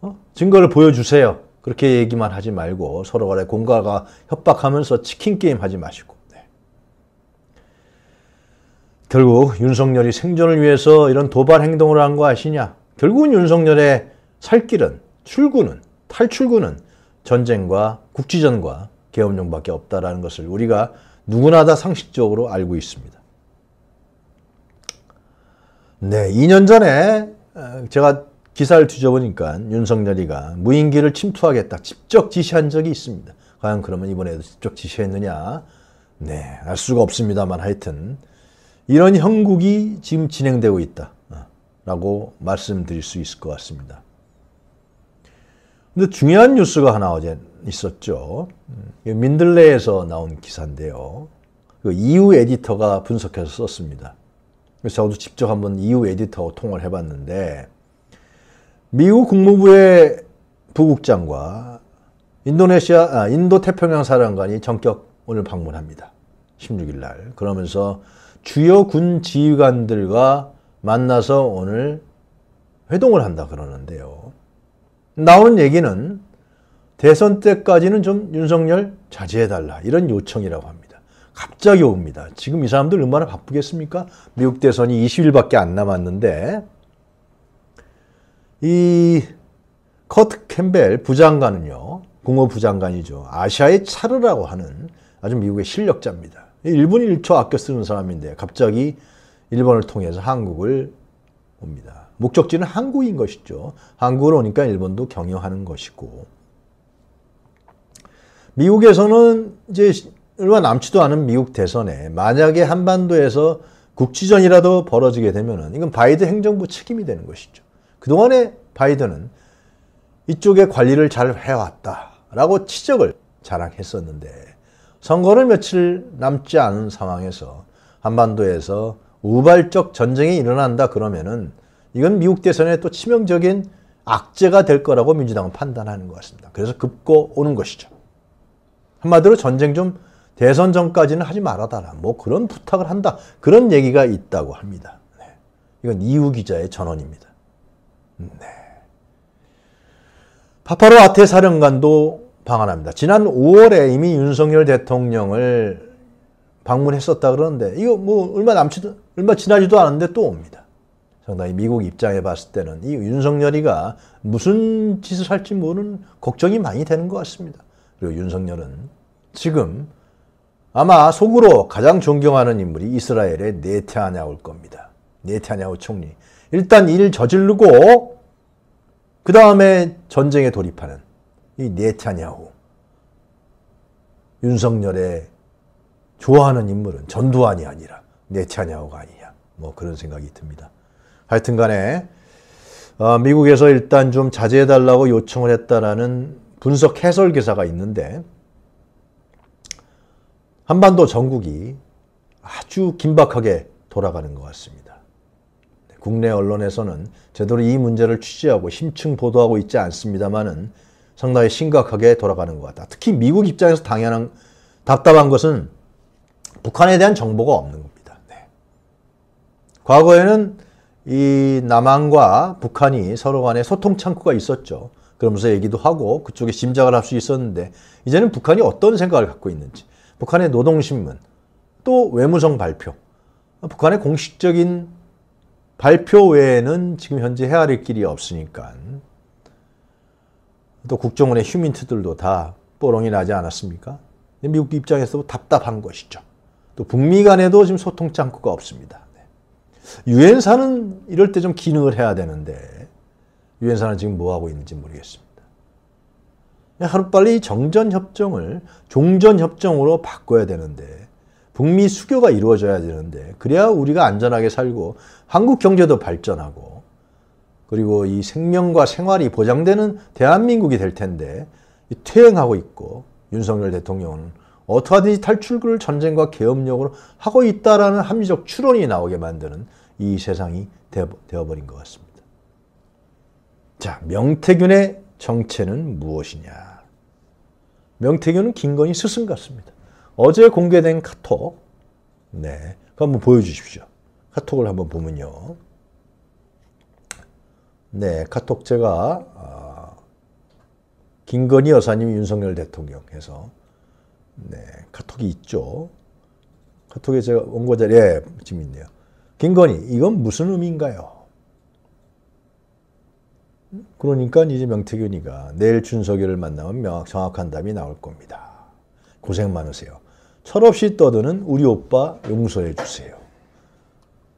어? 증거를 보여주세요. 그렇게 얘기만 하지 말고 서로 간에 공가가 협박하면서 치킨 게임 하지 마시고. 네. 결국 윤석열이 생존을 위해서 이런 도발 행동을 한 거 아시냐? 결국은 윤석열의 살 길은 출구는 탈출구는 전쟁과 국지전과 계엄령밖에 없다라는 것을 우리가 누구나 다 상식적으로 알고 있습니다. 네, 2년 전에 어, 제가 기사를 뒤져보니까 윤석열이가 무인기를 침투하겠다 직접 지시한 적이 있습니다. 과연 그러면 이번에도 직접 지시했느냐? 네, 알 수가 없습니다만 하여튼 이런 형국이 지금 진행되고 있다. 라고 말씀드릴 수 있을 것 같습니다. 근데 중요한 뉴스가 하나 어제 있었죠. 음, 민들레에서 나온 기사인데요. 그 이후 에디터가 분석해서 썼습니다. 그래서 저도 직접 한번 이후 에디터하 통화를 해봤는데 미국 국무부의 부국장과 인도네시아 아, 인도 태평양 사령관이 전격 오늘 방문합니다. 16일 날 그러면서 주요 군 지휘관들과 만나서 오늘 회동을 한다 그러는데요. 나온 얘기는 대선 때까지는 좀 윤석열 자제해달라 이런 요청이라고 합니다. 갑자기 옵니다. 지금 이 사람들 얼마나 바쁘겠습니까? 미국 대선이 20일밖에 안 남았는데 이 커트 캠벨 부장관은요. 국무부장관이죠. 아시아의 차르라고 하는 아주 미국의 실력자입니다. 1분 1초 아껴 쓰는 사람인데 갑자기 일본을 통해서 한국을 옵니다. 목적지는 한국인 것이죠. 한국을 오니까 일본도 경유하는 것이고. 미국에서는 이제 얼마 남지도 않은 미국 대선에 만약에 한반도에서 국지전이라도 벌어지게 되면 이건 바이든 행정부 책임이 되는 것이죠. 그동안에 바이든은 이쪽에 관리를 잘 해왔다라고 치적을 자랑했었는데 선거를 며칠 남지 않은 상황에서 한반도에서 우발적 전쟁이 일어난다 그러면은 이건 미국 대선에 또 치명적인 악재가 될 거라고 민주당은 판단하는 것 같습니다. 그래서 급고 오는 것이죠. 한마디로 전쟁 좀 대선 전까지는 하지 말아달라. 뭐 그런 부탁을 한다. 그런 얘기가 있다고 합니다. 네. 이건 이우 기자의 전언입니다. 음, 네. 파파로 아테 사령관도 방한합니다. 지난 5월에 이미 윤석열 대통령을 방문했었다 그러는데 이거 뭐 얼마 남지도 얼마 지나지도 않은데 또 옵니다. 상당히 미국 입장에 봤을 때는 이 윤석열이가 무슨 짓을 할지 모르는 걱정이 많이 되는 것 같습니다. 그리고 윤석열은 지금 아마 속으로 가장 존경하는 인물이 이스라엘의 네타냐올 겁니다. 네타냐후 총리. 일단 일 저지르고 그 다음에 전쟁에 돌입하는 이 네타냐후 윤석열의 좋아하는 인물은 전두환이 아니라 네차냐오가 아니냐 뭐 그런 생각이 듭니다. 하여튼 간에 어, 미국에서 일단 좀 자제해달라고 요청을 했다라는 분석 해설 기사가 있는데 한반도 전국이 아주 긴박하게 돌아가는 것 같습니다. 네, 국내 언론에서는 제대로 이 문제를 취재하고 심층 보도하고 있지 않습니다만은 상당히 심각하게 돌아가는 것 같다. 특히 미국 입장에서 당연한 답답한 것은 북한에 대한 정보가 없는 겁니다. 네. 과거에는 이 남한과 북한이 서로 간에 소통 창구가 있었죠. 그러면서 얘기도 하고 그쪽에 짐작을 할 수 있었는데 이제는 북한이 어떤 생각을 갖고 있는지 북한의 노동신문 또 외무성 발표 북한의 공식적인 발표 외에는 지금 현재 헤아릴 길이 없으니까 또 국정원의 휴민트들도 다 뽀롱이 나지 않았습니까? 미국 입장에서 뭐 답답한 것이죠. 또 북미 간에도 지금 소통 창구가 없습니다. 네. 유엔사는 이럴 때 좀 기능을 해야 되는데 유엔사는 지금 뭐 하고 있는지 모르겠습니다. 하루빨리 정전 협정을 종전 협정으로 바꿔야 되는데 북미 수교가 이루어져야 되는데 그래야 우리가 안전하게 살고 한국 경제도 발전하고 그리고 이 생명과 생활이 보장되는 대한민국이 될 텐데 퇴행하고 있고 윤석열 대통령은 어떠하든지 탈출구를 전쟁과 개업력으로 하고 있다라는 합리적 추론이 나오게 만드는 이 세상이 되어버린 것 같습니다. 자, 명태균의 정체는 무엇이냐? 명태균은 김건희 스승 같습니다. 어제 공개된 카톡, 네, 한번 보여주십시오. 카톡을 한번 보면요. 네, 카톡 제가 어, 김건희 여사님 윤석열 대통령 해서 네, 카톡이 있죠. 카톡에 제가 원고 자리 예, 지금 있네요. 김건희, 이건 무슨 의미인가요? 음? 그러니까 이제 명태균이가 내일 준석이를 만나면 명확, 정확한 답이 나올 겁니다. 고생 많으세요. 철없이 떠드는 우리 오빠 용서해 주세요.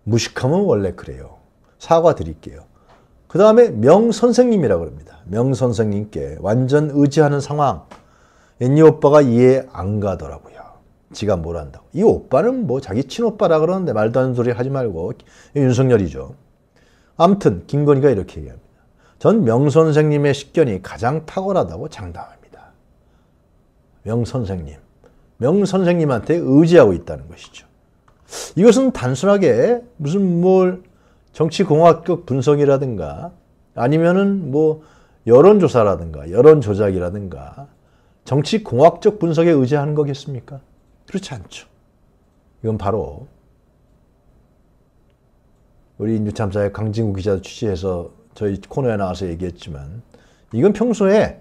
무식함은 원래 그래요. 사과드릴게요. 그 다음에 명 선생님이라고 합니다. 명 선생님께 완전 의지하는 상황. 애니 오빠가 이해 안 가더라고요. 지가 뭘 한다고. 이 오빠는 뭐 자기 친오빠라 그러는데 말도 안 되는 소리 하지 말고 윤석열이죠. 암튼 김건희가 이렇게 얘기합니다. 전 명선생님의 식견이 가장 탁월하다고 장담합니다. 명선생님. 명선생님한테 의지하고 있다는 것이죠. 이것은 단순하게 무슨 뭘 정치공학적 분석이라든가 아니면은 뭐 여론조사라든가 여론조작이라든가 정치 공학적 분석에 의지하는 거겠습니까? 그렇지 않죠. 이건 바로 우리 뉴참사의 강진구 기자도 취재해서 저희 코너에 나와서 얘기했지만 이건 평소에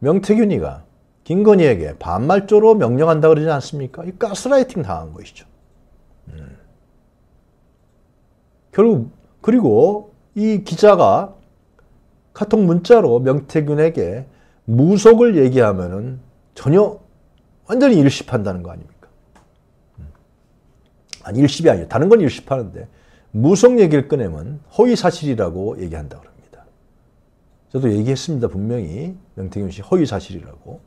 명태균이가 김건희에게 반말조로 명령한다 그러지 않습니까? 이 가스라이팅 당한 것이죠. 음. 결국 그리고 이 기자가 카톡 문자로 명태균에게 무속을 얘기하면은 전혀 완전히 일십한다는 거 아닙니까? 음. 아니 일십이 아니에요. 다른 건 일십하는데 무속 얘기를 꺼내면 허위사실이라고 얘기한다고 합니다. 저도 얘기했습니다. 분명히 명태균 씨 허위사실이라고.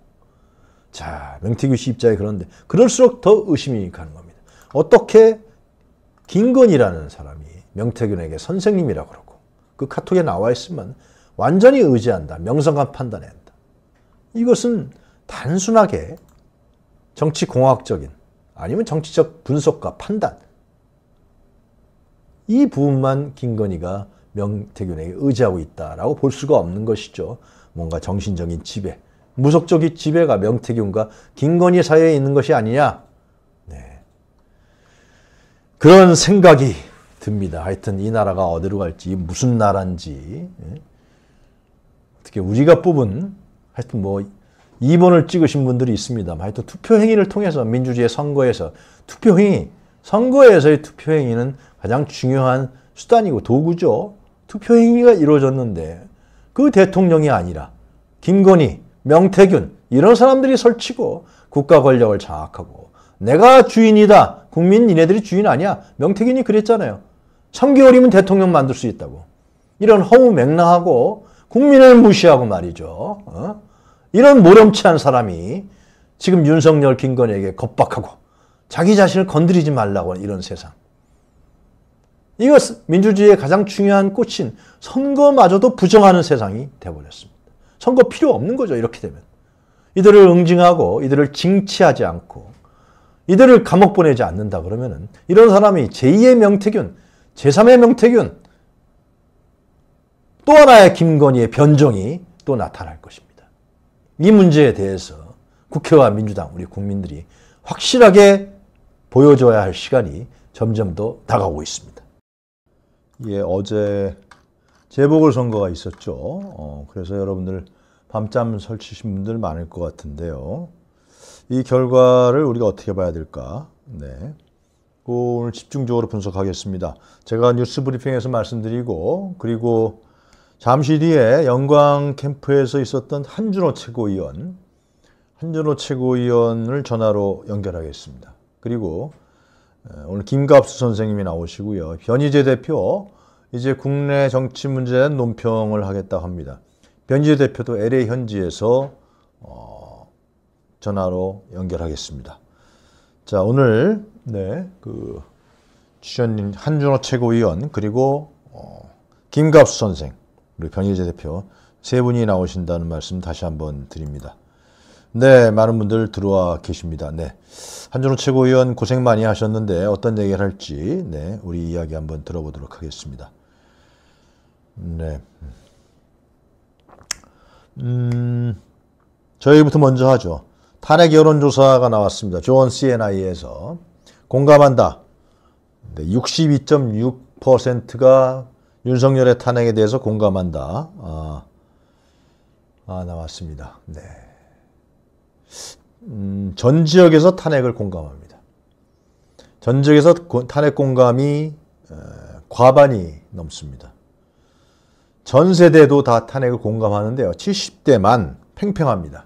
자, 명태균 씨 입장에 그런데 그럴수록 더 의심이 가는 겁니다. 어떻게 김건희라는 사람이 명태균에게 선생님이라고 그러고 그 카톡에 나와 있으면 완전히 의지한다. 명성감 판단해. 이것은 단순하게 정치공학적인 아니면 정치적 분석과 판단 이 부분만 김건희가 명태균에게 의지하고 있다라고 볼 수가 없는 것이죠. 뭔가 정신적인 지배, 무속적인 지배가 명태균과 김건희 사이에 있는 것이 아니냐. 네. 그런 생각이 듭니다. 하여튼 이 나라가 어디로 갈지, 무슨 나라인지. 특히 예. 우리가 뽑은 하여튼 뭐 2번을 찍으신 분들이 있습니다. 하여튼 투표 행위를 통해서 민주주의 선거에서 투표 행위, 선거에서의 투표 행위는 가장 중요한 수단이고 도구죠. 투표 행위가 이루어졌는데 그 대통령이 아니라 김건희, 명태균 이런 사람들이 설치고 국가 권력을 장악하고 내가 주인이다. 국민 니네들이 주인 아니야. 명태균이 그랬잖아요. 3개월이면 대통령 만들 수 있다고. 이런 허우 맹랑하고 국민을 무시하고 말이죠. 어? 이런 모렴치한 사람이 지금 윤석열, 김건희에게 겁박하고 자기 자신을 건드리지 말라고 하는 이런 세상. 이거 민주주의의 가장 중요한 꽃인 선거마저도 부정하는 세상이 돼버렸습니다. 선거 필요 없는 거죠, 이렇게 되면. 이들을 응징하고 이들을 징치하지 않고 이들을 감옥 보내지 않는다 그러면은 이런 사람이 제2의 명태균, 제3의 명태균, 또 하나의 김건희의 변종이 또 나타날 것입니다. 이 문제에 대해서 국회와 민주당, 우리 국민들이 확실하게 보여줘야 할 시간이 점점 더 다가오고 있습니다. 예, 어제 재보궐선거가 있었죠. 어, 그래서 여러분들 밤잠 설치신 분들 많을 것 같은데요. 이 결과를 우리가 어떻게 봐야 될까? 네. 오늘 집중적으로 분석하겠습니다. 제가 뉴스 브리핑에서 말씀드리고 그리고 잠시 뒤에 영광 캠프에서 있었던 한준호 최고위원, 한준호 최고위원을 전화로 연결하겠습니다. 그리고 어, 오늘 김갑수 선생님이 나오시고요. 변희재 대표, 이제 국내 정치 문제에 논평을 하겠다고 합니다. 변희재 대표도 LA 현지에서 어, 전화로 연결하겠습니다. 자, 오늘 네, 그 주연님 한준호 최고위원 그리고 어, 김갑수 선생 우리 강예재 대표 세 분이 나오신다는 말씀 다시 한번 드립니다. 네, 많은 분들 들어와 계십니다. 네. 한준호 최고위원 고생 많이 하셨는데 어떤 얘기를 할지, 네, 우리 이야기 한번 들어보도록 하겠습니다. 네. 음, 저희부터 먼저 하죠. 탄핵 여론조사가 나왔습니다. 조언 CNI에서. 공감한다. 네, 62.6%가 윤석열의 탄핵에 대해서 공감한다. 아, 아 나왔습니다. 네. 음, 전 지역에서 탄핵을 공감합니다. 전 지역에서 탄핵 공감이 에, 과반이 넘습니다. 전 세대도 다 탄핵을 공감하는데요. 70대만 팽팽합니다.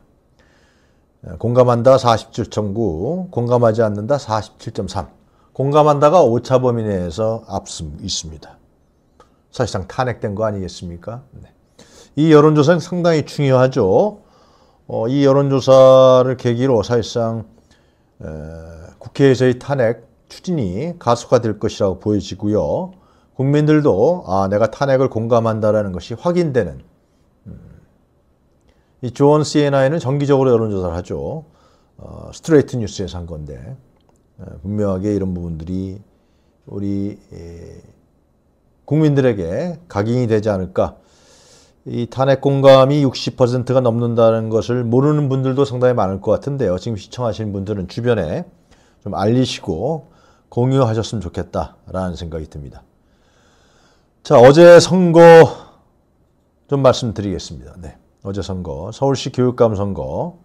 공감한다 47.9, 공감하지 않는다 47.3. 공감한다가 오차범위 내에서 앞서 있습니다. 사실상 탄핵된 거 아니겠습니까? 네. 이 여론조사는 상당히 중요하죠. 어, 이 여론조사를 계기로 사실상 에, 국회에서의 탄핵 추진이 가속화될 것이라고 보여지고요. 국민들도 아 내가 탄핵을 공감한다라는 것이 확인되는 음, 이 조언 CNI는 정기적으로 여론조사를 하죠. 어, 스트레이트 뉴스에서 한 건데 분명하게 이런 부분들이 우리 국민들에게 각인이 되지 않을까. 이 탄핵 공감이 60%가 넘는다는 것을 모르는 분들도 상당히 많을 것 같은데요. 지금 시청하시는 분들은 주변에 좀 알리시고 공유하셨으면 좋겠다라는 생각이 듭니다. 자, 어제 선거 좀 말씀드리겠습니다. 네. 어제 선거, 서울시 교육감 선거,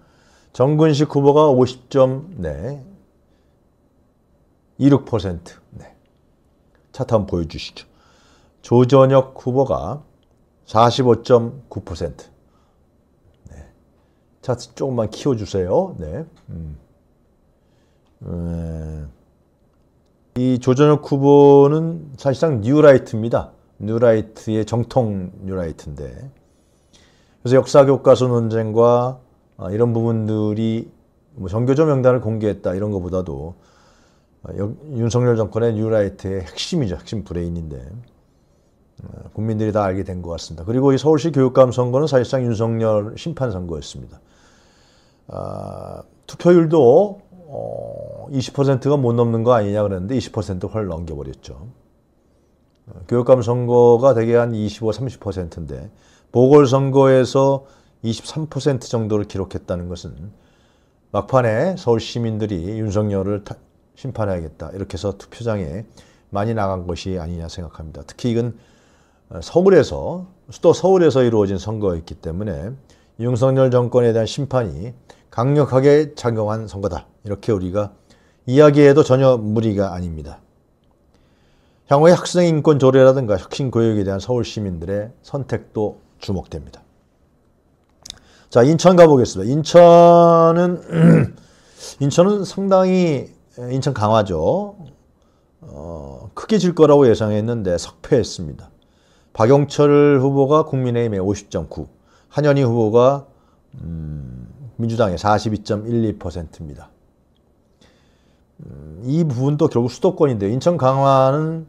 정근식 후보가 50점, 네. 26%. 네. 차트 한번 보여주시죠. 조전혁 후보가 45.9%. 네. 차트 조금만 키워주세요. 네. 음. 음. 이 조전혁 후보는 사실상 뉴라이트입니다. 뉴라이트의 정통 뉴라이트인데. 그래서 역사교과서 논쟁과 아, 이런 부분들이 뭐 정교조 명단을 공개했다 이런 것보다도 아, 윤석열 정권의 뉴라이트의 핵심이죠. 핵심 브레인인데. 어, 국민들이 다 알게 된 것 같습니다. 그리고 이 서울시 교육감 선거는 사실상 윤석열 심판 선거였습니다. 아, 투표율도 어, 20%가 못 넘는 거 아니냐 그랬는데 20%훨 넘겨버렸죠. 어, 교육감 선거가 대개 한 25, 30%인데 보궐선거에서 23% 정도를 기록했다는 것은 막판에 서울 시민들이 윤석열을 타, 심판해야겠다 이렇게 해서 투표장에 많이 나간 것이 아니냐 생각합니다. 특히 이건 서울에서 수도 서울에서 이루어진 선거였기 때문에 윤석열 정권에 대한 심판이 강력하게 작용한 선거다. 이렇게 우리가 이야기해도 전혀 무리가 아닙니다. 향후의 학생 인권 조례라든가 혁신 교육에 대한 서울 시민들의 선택도 주목됩니다. 자, 인천 가보겠습니다. 인천은 인천은 상당히 인천 강화죠. 어, 크게 질 거라고 예상했는데 석패했습니다. 박영철 후보가 국민의힘의 50.9, 한현희 후보가 음, 민주당의 42.12%입니다. 음, 이 부분도 결국 수도권인데 요 인천 강화는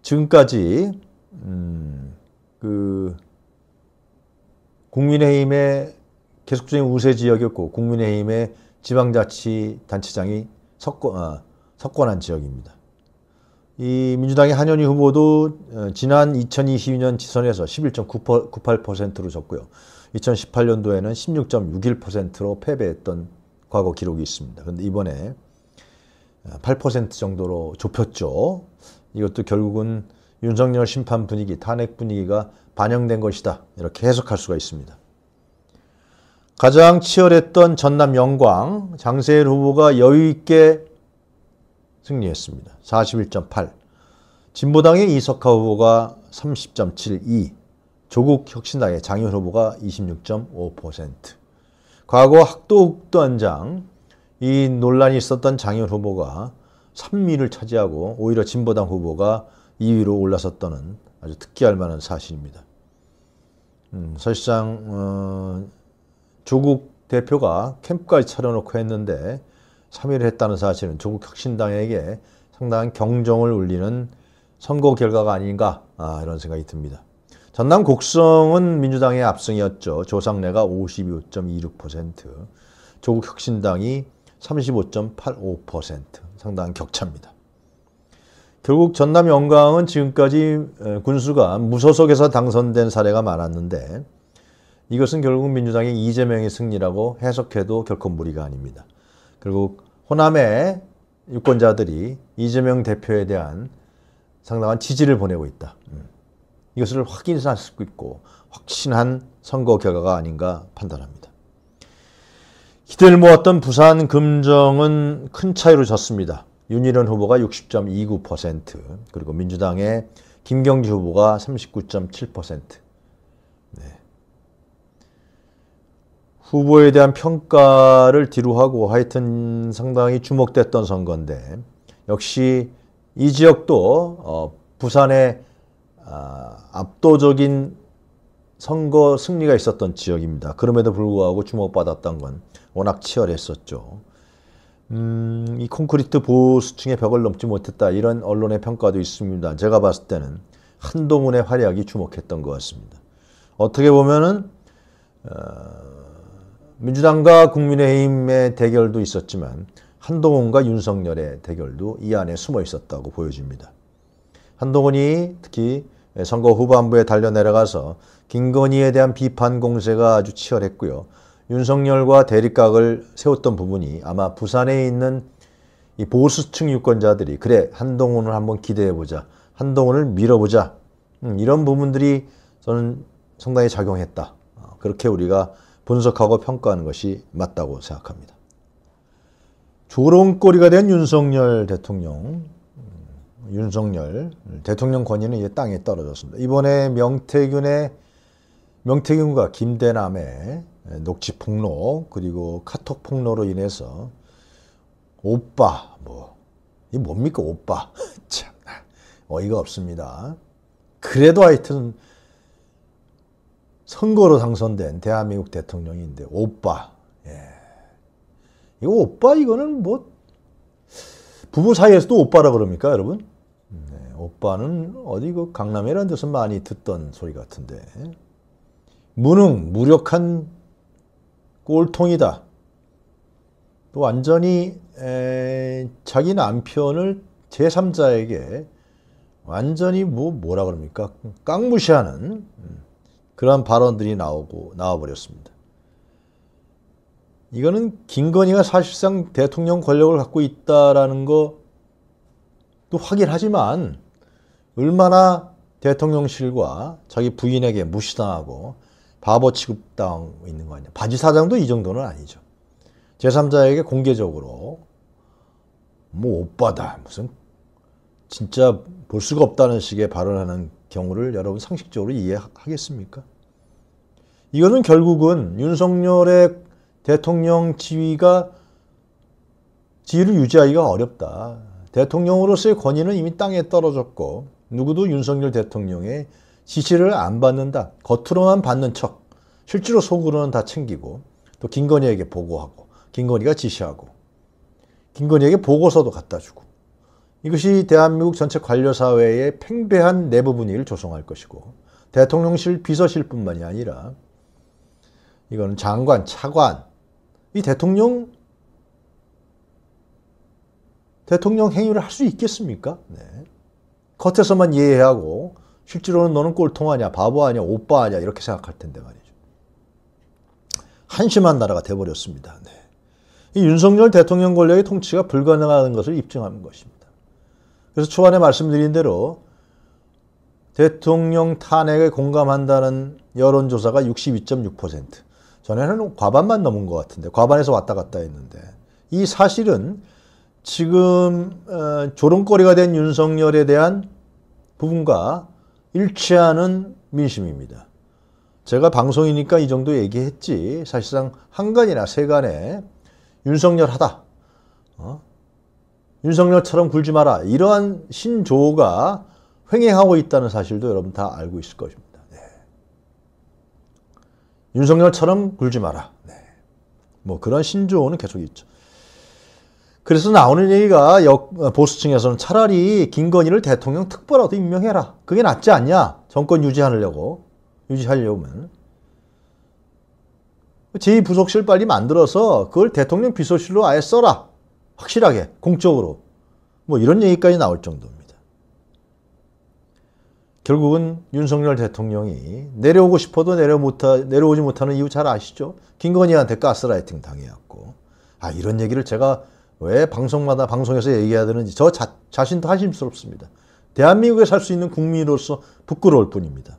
지금까지 음, 그 국민의힘의 계속적인 우세 지역이었고 국민의힘의 지방자치단체장이 석권, 아, 석권한 지역입니다. 이 민주당의 한현희 후보도 어, 지난 2022년 지선에서 11.98%로 졌고요. 2018년도에는 16.61%로 패배했던 과거 기록이 있습니다. 그런데 이번에 8% 어, 정도로 좁혔죠. 이것도 결국은 윤석열 심판 분위기, 탄핵 분위기가 반영된 것이다. 이렇게 해석할 수가 있습니다. 가장 치열했던 전남 영광, 장세일 후보가 여유있게 승리했습니다. 41.8. 진보당의 이석하 후보가 30.72, 조국 혁신당의 장윤 후보가 26.5%. 과거 학도국도 한장 이 논란이 있었던 장윤 후보가 3위를 차지하고 오히려 진보당 후보가 2위로 올라섰다는 아주 특기할 만한 사실입니다. 음, 사실상 어, 조국 대표가 캠프까지 차려놓고 했는데 참여를 했다는 사실은 조국 혁신당에게 상당한 경종을 울리는 선거 결과가 아닌가 아, 이런 생각이 듭니다. 전남 곡성은 민주당의 압승이었죠. 조상래가 55.26%, 조국 혁신당이 35.85% 상당한 격차입니다. 결국 전남 영광은 지금까지 군수가 무소속에서 당선된 사례가 많았는데 이것은 결국 민주당의 이재명의 승리라고 해석해도 결코 무리가 아닙니다. 결국 호남의 유권자들이 이재명 대표에 대한 상당한 지지를 보내고 있다. 음. 이것을 확인할 수 있고 확신한 선거 결과가 아닌가 판단합니다. 기대를 모았던 부산 금정은 큰 차이로 졌습니다. 윤일원 후보가 60.29% 그리고 민주당의 김경지 후보가 39.7% 네. 후보에 대한 평가를 뒤로하고 하여튼 상당히 주목됐던 선거인데 역시 이 지역도 어, 부산의 아, 압도적인 선거 승리가 있었던 지역입니다. 그럼에도 불구하고 주목받았던 건 워낙 치열했었죠. 음, 이 콘크리트 보수층의 벽을 넘지 못했다 이런 언론의 평가도 있습니다. 제가 봤을 때는 한동훈의 활약이 주목했던 것 같습니다. 어떻게 보면은 어, 민주당과 국민의힘의 대결도 있었지만 한동훈과 윤석열의 대결도 이 안에 숨어 있었다고 보여집니다. 한동훈이 특히 선거 후반부에 달려 내려가서 김건희에 대한 비판 공세가 아주 치열했고요. 윤석열과 대립각을 세웠던 부분이 아마 부산에 있는 이 보수층 유권자들이 그래 한동훈을 한번 기대해보자 한동훈을 밀어보자 음, 이런 부분들이 저는 상당히 작용했다 어, 그렇게 우리가 분석하고 평가하는 것이 맞다고 생각합니다. 조롱거리가 된 윤석열 대통령, 음, 윤석열 대통령 권위는 이제 땅에 떨어졌습니다. 이번에 명태균의 명태균과 김대남의 녹취 폭로 그리고 카톡 폭로로 인해서 오빠 뭐이 뭡니까 오빠 참 어이가 없습니다. 그래도 하여튼 선거로 당선된 대한민국 대통령인데 오빠. 예. 이거 오빠 이거는 뭐 부부 사이에서도 오빠라 그럽니까, 여러분? 네, 오빠는 어디 그 강남에 이런 데서 많이 듣던 소리 같은데. 무능, 무력한 꼴통이다. 또 완전히 에, 자기 남편을 제3자에게 완전히 뭐 뭐라 그럽니까? 깡무시하는 음. 그러한 발언들이 나오고 나와버렸습니다. 이거는 김건희가 사실상 대통령 권력을 갖고 있다라는 거또 확인하지만 얼마나 대통령실과 자기 부인에게 무시당하고 바보 취급당하고 있는 거 아니야. 바지 사장도 이 정도는 아니죠. 제3자에게 공개적으로 뭐 오빠다 무슨 진짜 볼 수가 없다는 식의 발언하는 경우를 여러분 상식적으로 이해하겠습니까? 이거는 결국은 윤석열의 대통령 지위가 지위를 유지하기가 어렵다. 대통령으로서의 권위는 이미 땅에 떨어졌고 누구도 윤석열 대통령의 지시를 안 받는다. 겉으로만 받는 척. 실제로 속으로는 다 챙기고 또 김건희에게 보고하고 김건희가 지시하고 김건희에게 보고서도 갖다 주고 이것이 대한민국 전체 관료사회의 팽배한 내부 분위기를 조성할 것이고 대통령실 비서실뿐만이 아니라 이거는 장관, 차관, 이 대통령 대통령 행위를 할 수 있겠습니까? 네. 겉에서만 예의하고 실제로는 너는 꼴통하냐, 바보하냐, 오빠하냐 이렇게 생각할 텐데 말이죠. 한심한 나라가 돼버렸습니다. 네. 이 윤석열 대통령 권력의 통치가 불가능한 것을 입증하는 것입니다. 그래서 초반에 말씀드린 대로 대통령 탄핵에 공감한다는 여론조사가 62.6%. 전에는 과반만 넘은 것 같은데, 과반에서 왔다 갔다 했는데, 이 사실은 지금 어, 조롱거리가 된 윤석열에 대한 부분과 일치하는 민심입니다. 제가 방송이니까 이 정도 얘기했지, 사실상 한 간이나 세 간에 윤석열 하다. 어? 윤석열처럼 굴지 마라. 이러한 신조어가 횡행하고 있다는 사실도 여러분 다 알고 있을 것입니다. 네. 윤석열처럼 굴지 마라. 네. 뭐 그런 신조어는 계속 있죠. 그래서 나오는 얘기가 역, 보수층에서는 차라리 김건희를 대통령 특보라도 임명해라. 그게 낫지 않냐. 정권 유지하려고. 유지하려면. 제2부속실 빨리 만들어서 그걸 대통령 비서실로 아예 써라. 확실하게 공적으로 뭐 이런 얘기까지 나올 정도입니다. 결국은 윤석열 대통령이 내려오고 싶어도 내려 못하, 내려오지 못하는 이유 잘 아시죠? 김건희한테 가스라이팅 당해왔고 아 이런 얘기를 제가 왜 방송마다 방송에서 얘기해야 되는지 저 자, 자신도 한심스럽습니다. 대한민국에 살 수 있는 국민으로서 부끄러울 뿐입니다.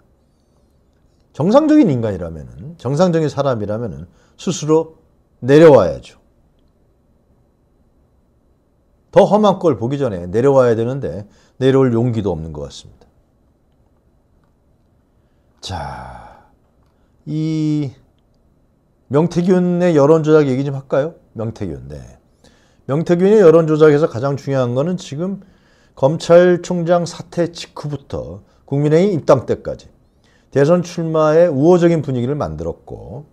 정상적인 인간이라면 정상적인 사람이라면 스스로 내려와야죠. 더 험한 걸 보기 전에 내려와야 되는데 내려올 용기도 없는 것 같습니다. 자, 이 명태균의 여론조작 얘기 좀 할까요? 명태균, 네. 명태균의 여론조작에서 가장 중요한 거는 지금 검찰총장 사퇴 직후부터 국민의힘 입당 때까지 대선 출마에 우호적인 분위기를 만들었고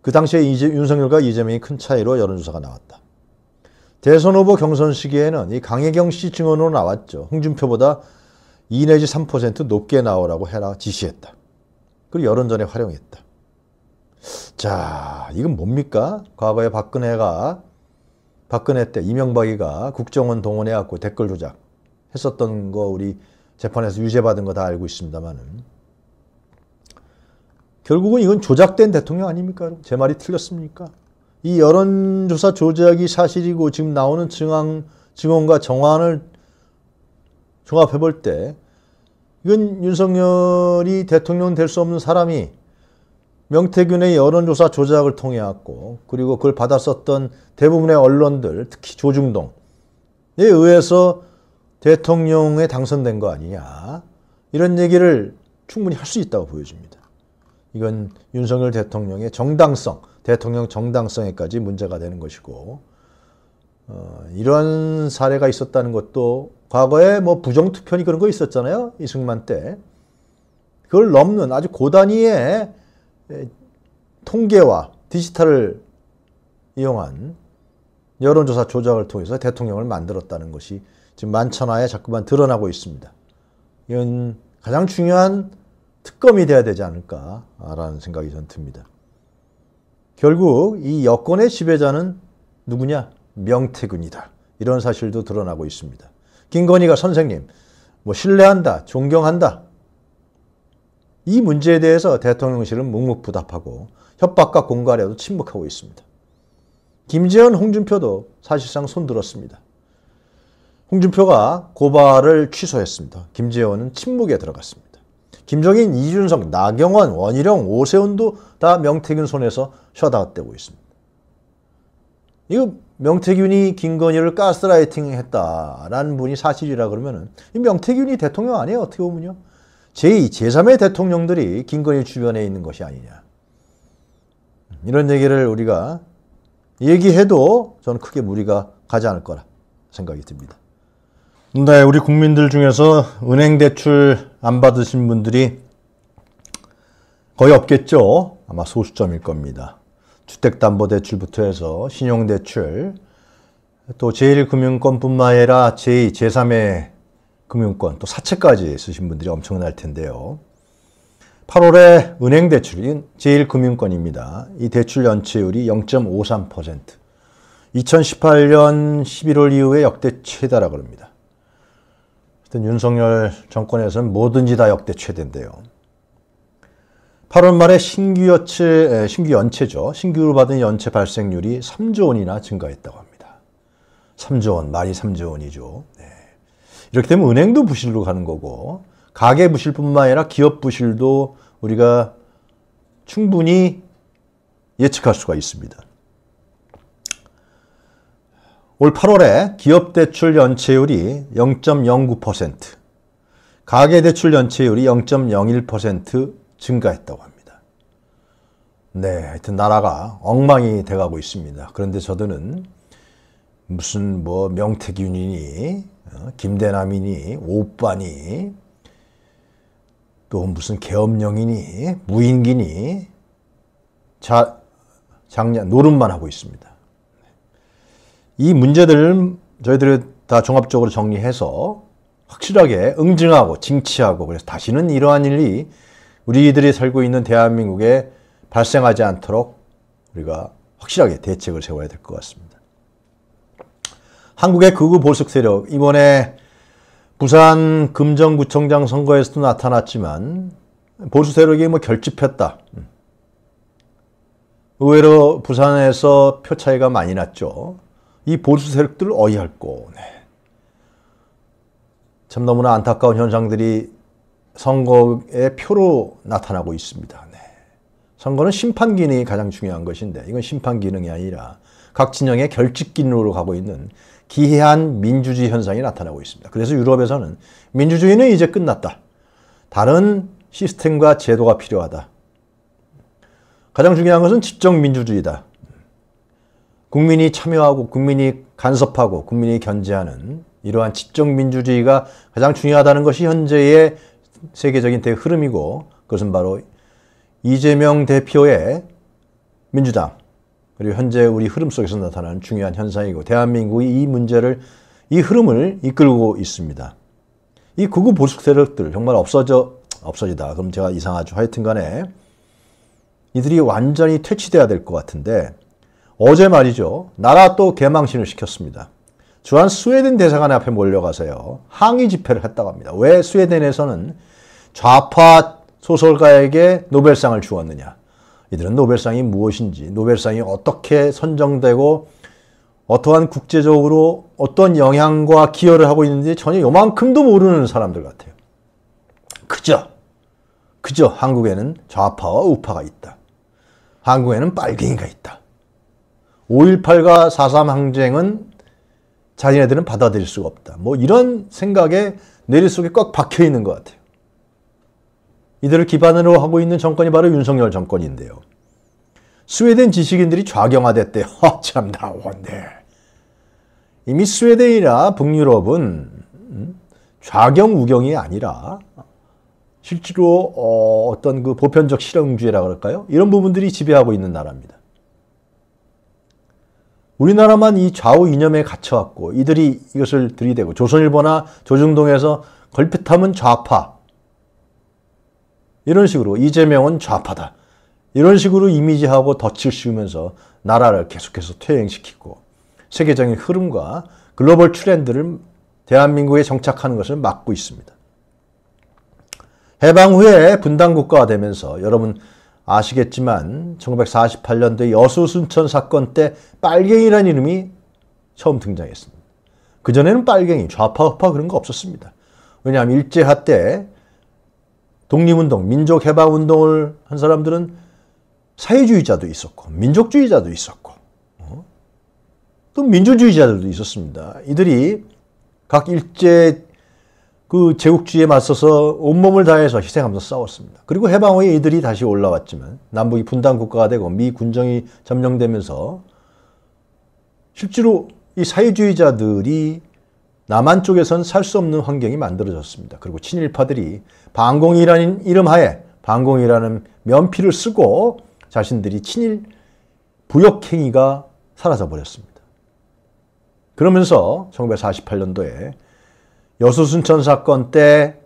그 당시에 이재, 윤석열과 이재명이 큰 차이로 여론조사가 나왔다. 대선 후보 경선 시기에는 이 강혜경 씨 증언으로 나왔죠. 홍준표보다 2 내지 3% 높게 나오라고 해라 지시했다. 그리고 여론전에 활용했다. 자, 이건 뭡니까? 과거에 박근혜가 박근혜 때 이명박이가 국정원 동원해갖고 댓글 조작 했었던 거 우리 재판에서 유죄받은 거 다 알고 있습니다만은 결국은 이건 조작된 대통령 아닙니까? 제 말이 틀렸습니까? 이 여론조사 조작이 사실이고 지금 나오는 증언, 증언과 정황을 종합해 볼 때 이건 윤석열이 대통령 될 수 없는 사람이 명태균의 여론조사 조작을 통해왔고 그리고 그걸 받았었던 대부분의 언론들 특히 조중동에 의해서 대통령에 당선된 거 아니냐 이런 얘기를 충분히 할 수 있다고 보여집니다. 이건 윤석열 대통령의 정당성 대통령 정당성에까지 문제가 되는 것이고 어, 이런 사례가 있었다는 것도 과거에 뭐 부정투표니 그런 거 있었잖아요. 이승만 때. 그걸 넘는 아주 고단위의 통계와 디지털을 이용한 여론조사 조작을 통해서 대통령을 만들었다는 것이 지금 만천하에 자꾸만 드러나고 있습니다. 이건 가장 중요한 특검이 돼야 되지 않을까라는 생각이 전 듭니다. 결국 이 여권의 지배자는 누구냐? 명태군이다 이런 사실도 드러나고 있습니다. 김건희가 선생님, 뭐 신뢰한다, 존경한다. 이 문제에 대해서 대통령실은 묵묵부답하고 협박과 공갈에도 침묵하고 있습니다. 김재현, 홍준표도 사실상 손들었습니다. 홍준표가 고발을 취소했습니다. 김재현은 침묵에 들어갔습니다. 김종인, 이준석, 나경원, 원희룡, 오세훈도 다 명태균 손에서 셔다웃되고 있습니다. 이거 명태균이 김건희를 가스라이팅 했다라는 분이 사실이라 그러면은 이 명태균이 대통령 아니에요 어떻게 보면요. 제2, 제3의 대통령들이 김건희 주변에 있는 것이 아니냐. 이런 얘기를 우리가 얘기해도 저는 크게 무리가 가지 않을 거라 생각이 듭니다. 네, 우리 국민들 중에서 은행 대출 안 받으신 분들이 거의 없겠죠. 아마 소수점일 겁니다. 주택담보대출부터 해서 신용대출, 또 제1금융권뿐만 아니라 제2, 제3의 금융권, 또 사채까지 쓰신 분들이 엄청날 텐데요. 8월에 은행대출인 제1금융권입니다. 이 대출 연체율이 0.53%. 2018년 11월 이후에 역대 최다라고 합니다. 하여튼 윤석열 정권에서는 뭐든지 다 역대 최대인데요. 8월 말에 신규 연체, 신규 연체죠. 신규로 받은 연체 발생률이 3조 원이나 증가했다고 합니다. 3조 원, 말이 3조 원이죠. 네. 이렇게 되면 은행도 부실로 가는 거고, 가계 부실뿐만 아니라 기업 부실도 우리가 충분히 예측할 수가 있습니다. 올 8월에 기업 대출 연체율이 0.09%, 가계 대출 연체율이 0.01% 증가했다고 합니다. 네, 하여튼 나라가 엉망이 돼가고 있습니다. 그런데 저들은 무슨 뭐 명태균이니, 어, 김대남이니, 오빠니, 또 무슨 계엄령이니, 무인기니, 자, 장냐, 노름만 하고 있습니다. 이문제들 저희들이 다 종합적으로 정리해서 확실하게 응징하고 징치하고 그래서 다시는 이러한 일이 우리들이 살고 있는 대한민국에 발생하지 않도록 우리가 확실하게 대책을 세워야 될 것 같습니다. 한국의 극우 보수 세력 이번에 부산 금정구청장 선거에서도 나타났지만 보수 세력이 뭐 결집했다. 의외로 부산에서 표 차이가 많이 났죠. 이 보수 세력들 어이없고 네. 참 너무나 안타까운 현상들이 선거의 표로 나타나고 있습니다. 네. 선거는 심판 기능이 가장 중요한 것인데 이건 심판 기능이 아니라 각 진영의 결집 기능으로 가고 있는 기이한 민주주의 현상이 나타나고 있습니다. 그래서 유럽에서는 민주주의는 이제 끝났다. 다른 시스템과 제도가 필요하다. 가장 중요한 것은 집정 민주주의다. 국민이 참여하고 국민이 간섭하고 국민이 견제하는 이러한 집정민주주의가 가장 중요하다는 것이 현재의 세계적인 대흐름이고 그것은 바로 이재명 대표의 민주당 그리고 현재 우리 흐름 속에서 나타나는 중요한 현상이고 대한민국이 이 문제를 이 흐름을 이끌고 있습니다. 이 극우 보수 세력들 정말 없어져 없어지다. 그럼 제가 이상하죠. 하여튼간에 이들이 완전히 퇴치돼야 될 것 같은데 어제 말이죠. 나라 또 개망신을 시켰습니다. 주한 스웨덴 대사관 앞에 몰려가서요. 항의 집회를 했다고 합니다. 왜 스웨덴에서는 좌파 소설가에게 노벨상을 주었느냐. 이들은 노벨상이 무엇인지, 노벨상이 어떻게 선정되고 어떠한 국제적으로 어떤 영향과 기여를 하고 있는지 전혀 요만큼도 모르는 사람들 같아요. 그저, 그저 한국에는 좌파와 우파가 있다. 한국에는 빨갱이가 있다. 5.18과 4.3 항쟁은 자기네들은 받아들일 수가 없다. 뭐 이런 생각에 내리 속에 꽉 박혀 있는 것 같아요. 이들을 기반으로 하고 있는 정권이 바로 윤석열 정권인데요. 스웨덴 지식인들이 좌경화됐대요. 참 나왔네. 이미 스웨덴이나 북유럽은 음, 좌경 우경이 아니라 실제로 어, 어떤 그 보편적 실용주의라 그럴까요? 이런 부분들이 지배하고 있는 나라입니다. 우리나라만 이 좌우 이념에 갇혀왔고 이들이 이것을 들이대고 조선일보나 조중동에서 걸핏하면 좌파 이런 식으로 이재명은 좌파다 이런 식으로 이미지하고 덫을 씌우면서 나라를 계속해서 퇴행시키고 세계적인 흐름과 글로벌 트렌드를 대한민국에 정착하는 것을 막고 있습니다. 해방 후에 분당 국가가 되면서 여러분 아시겠지만 1948년도 여수 순천 사건 때 빨갱이라는 이름이 처음 등장했습니다. 그전에는 빨갱이, 좌파, 우파 그런 거 없었습니다. 왜냐하면 일제하 때 독립운동, 민족해방운동을 한 사람들은 사회주의자도 있었고 민족주의자도 있었고 어? 또 민주주의자들도 있었습니다. 이들이 각 일제 그 제국주의에 맞서서 온몸을 다해서 희생하면서 싸웠습니다. 그리고 해방 후에 이들이 다시 올라왔지만 남북이 분단 국가가 되고 미 군정이 점령되면서 실제로 이 사회주의자들이 남한 쪽에선 살 수 없는 환경이 만들어졌습니다. 그리고 친일파들이 방공이라는 이름하에 방공이라는 면피를 쓰고 자신들이 친일 부역행위가 사라져 버렸습니다. 그러면서 1948년도에 여수순천 사건 때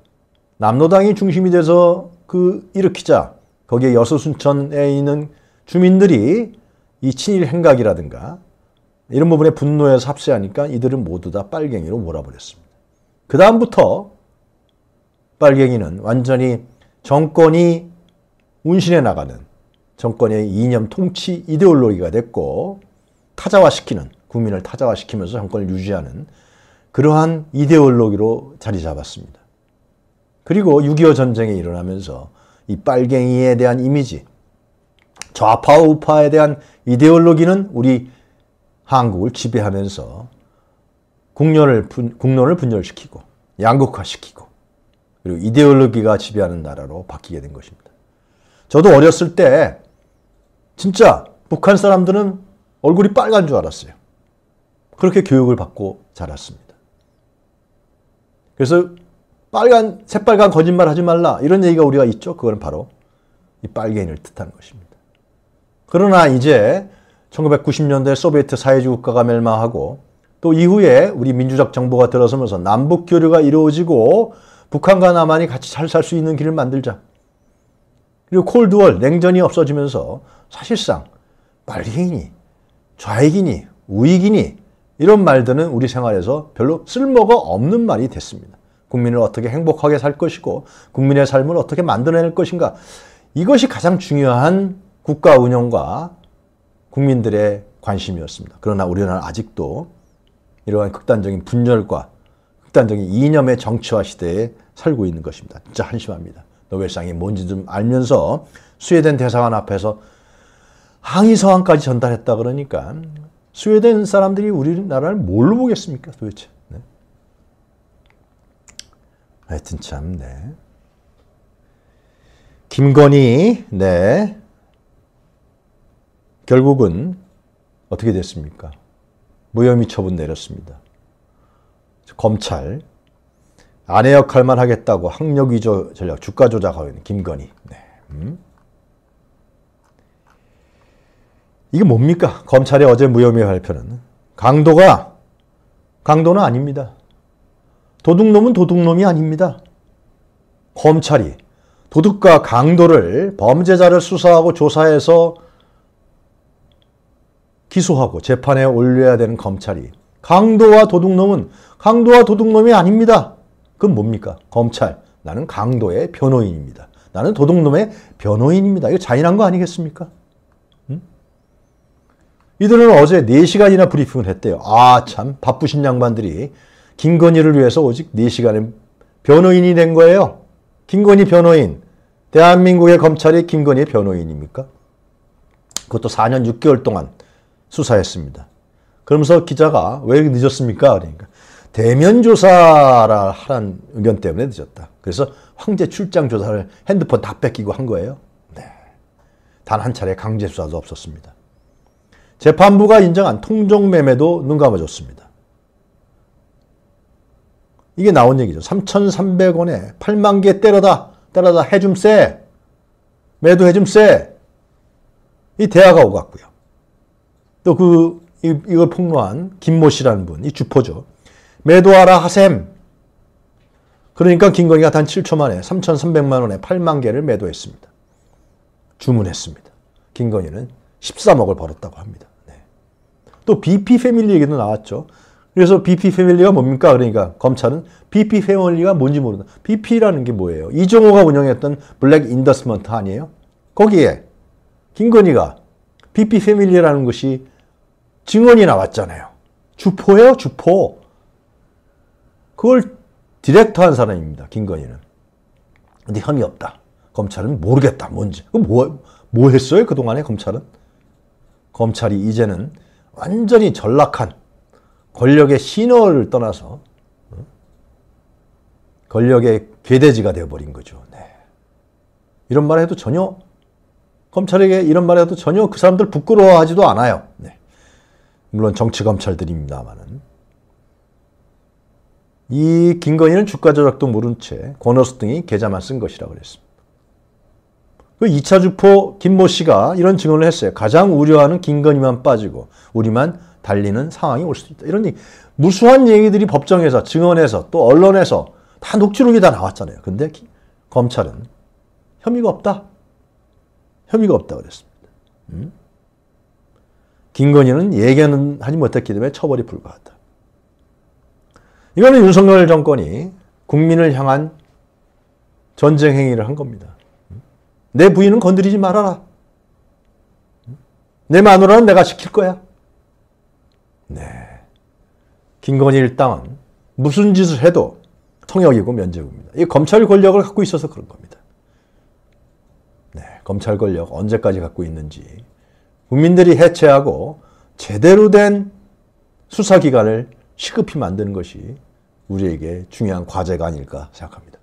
남로당이 중심이 돼서 그 일으키자 거기에 여수순천에 있는 주민들이 이 친일 행각이라든가 이런 부분에 분노해서 합세하니까 이들은 모두 다 빨갱이로 몰아버렸습니다. 그 다음부터 빨갱이는 완전히 정권이 운신해 나가는 정권의 이념 통치 이데올로기가 됐고 타자화시키는 국민을 타자화시키면서 정권을 유지하는 그러한 이데올로기로 자리 잡았습니다. 그리고 6.25 전쟁이 일어나면서 이 빨갱이에 대한 이미지, 좌파 우파에 대한 이데올로기는 우리 한국을 지배하면서 국론을, 분, 국론을 분열시키고 양극화시키고 그리고 이데올로기가 지배하는 나라로 바뀌게 된 것입니다. 저도 어렸을 때 진짜 북한 사람들은 얼굴이 빨간 줄 알았어요. 그렇게 교육을 받고 자랐습니다. 그래서 빨간, 새빨간 거짓말 하지 말라. 이런 얘기가 우리가 있죠. 그거는 바로 이 빨갱이를 뜻하는 것입니다. 그러나 이제 1990년대 소비에트 사회주의 국가가 멸망하고 또 이후에 우리 민주적 정부가 들어서면서 남북 교류가 이루어지고 북한과 남한이 같이 잘 살 수 있는 길을 만들자. 그리고 콜드월 냉전이 없어지면서 사실상 빨갱이니 좌익이니 우익이니 이런 말들은 우리 생활에서 별로 쓸모가 없는 말이 됐습니다. 국민을 어떻게 행복하게 살 것이고 국민의 삶을 어떻게 만들어낼 것인가 이것이 가장 중요한 국가 운영과 국민들의 관심이었습니다. 그러나 우리나라는 아직도 이러한 극단적인 분열과 극단적인 이념의 정치화 시대에 살고 있는 것입니다. 진짜 한심합니다. 노벨상이 뭔지 좀 알면서 스웨덴 대사관 앞에서 항의 서한까지 전달했다 그러니까 스웨덴 사람들이 우리나라를 뭘로 보겠습니까? 도대체. 네. 하여튼 참, 네. 김건희, 네. 결국은 어떻게 됐습니까? 무혐의 처분 내렸습니다. 검찰, 아내 역할만 하겠다고 학력 위조 전략 주가 조작하는 김건희. 네. 음? 이게 뭡니까? 검찰의 어제 무혐의 발표는. 강도가 강도는 아닙니다. 도둑놈은 도둑놈이 아닙니다. 검찰이 도둑과 강도를 범죄자를 수사하고 조사해서 기소하고 재판에 올려야 되는 검찰이 강도와 도둑놈은 강도와 도둑놈이 아닙니다. 그건 뭡니까? 검찰. 나는 강도의 변호인입니다. 나는 도둑놈의 변호인입니다. 이거 잔인한 거 아니겠습니까? 이들은 어제 4시간이나 브리핑을 했대요. 아, 참, 바쁘신 양반들이 김건희를 위해서 오직 4시간의 변호인이 된 거예요. 김건희 변호인. 대한민국의 검찰이 김건희 변호인입니까? 그것도 4년 6개월 동안 수사했습니다. 그러면서 기자가 왜 늦었습니까? 그러니까 대면 조사라 하는 의견 때문에 늦었다. 그래서 황제 출장 조사를 핸드폰 다 뺏기고 한 거예요. 네. 단 한 차례 강제 수사도 없었습니다. 재판부가 인정한 통종매매도 눈 감아줬습니다. 이게 나온 얘기죠. 3,300원에 8만 개 때려다, 때려다 해줌세, 매도 해줌세. 이 대화가 오갔고요. 또 그, 이, 이걸 폭로한 김모 씨라는 분, 이 주포죠. 매도하라 하셈. 그러니까 김건희가 단 7초 만에 3,300만 원에 8만 개를 매도했습니다. 주문했습니다. 김건희는 13억을 벌었다고 합니다. 또 BP 패밀리 얘기도 나왔죠. 그래서 BP 패밀리가 뭡니까? 그러니까 검찰은 BP 패밀리가 뭔지 모른다. BP라는 게 뭐예요? 이종호가 운영했던 블랙 인더스먼트 아니에요? 거기에 김건희가 BP 패밀리라는 것이 증언이 나왔잖아요. 주포예요, 주포. 그걸 디렉터 한 사람입니다, 김건희는. 근데 혐의 없다. 검찰은 모르겠다, 뭔지. 뭐, 뭐 했어요, 그동안에 검찰은? 검찰이 이제는 완전히 전락한 권력의 신호를 떠나서 권력의 괴대지가 되어버린 거죠. 네. 이런 말 해도 전혀 검찰에게 이런 말 해도 전혀 그 사람들 부끄러워하지도 않아요. 네. 물론 정치 검찰들입니다만은 이 김건희는 주가 조작도 모른 채 권호수 등이 계좌만 쓴 것이라고 그랬습니다. 그 2차 주포 김모 씨가 이런 증언을 했어요. 가장 우려하는 김건희만 빠지고 우리만 달리는 상황이 올 수도 있다. 이런 얘기. 무수한 얘기들이 법정에서, 증언에서, 또 언론에서 다 녹취록이 다 나왔잖아요. 근데 검찰은 혐의가 없다. 혐의가 없다 그랬습니다. 음? 김건희는 예견은 하지 못했기 때문에 처벌이 불가하다. 이거는 윤석열 정권이 국민을 향한 전쟁 행위를 한 겁니다. 내 부인은 건드리지 말아라. 내 마누라는 내가 시킬 거야. 네. 김건희 일당은 무슨 짓을 해도 통역이고 면제국입니다. 이 검찰 권력을 갖고 있어서 그런 겁니다. 네, 검찰 권력 언제까지 갖고 있는지 국민들이 해체하고 제대로 된 수사기관을 시급히 만드는 것이 우리에게 중요한 과제가 아닐까 생각합니다.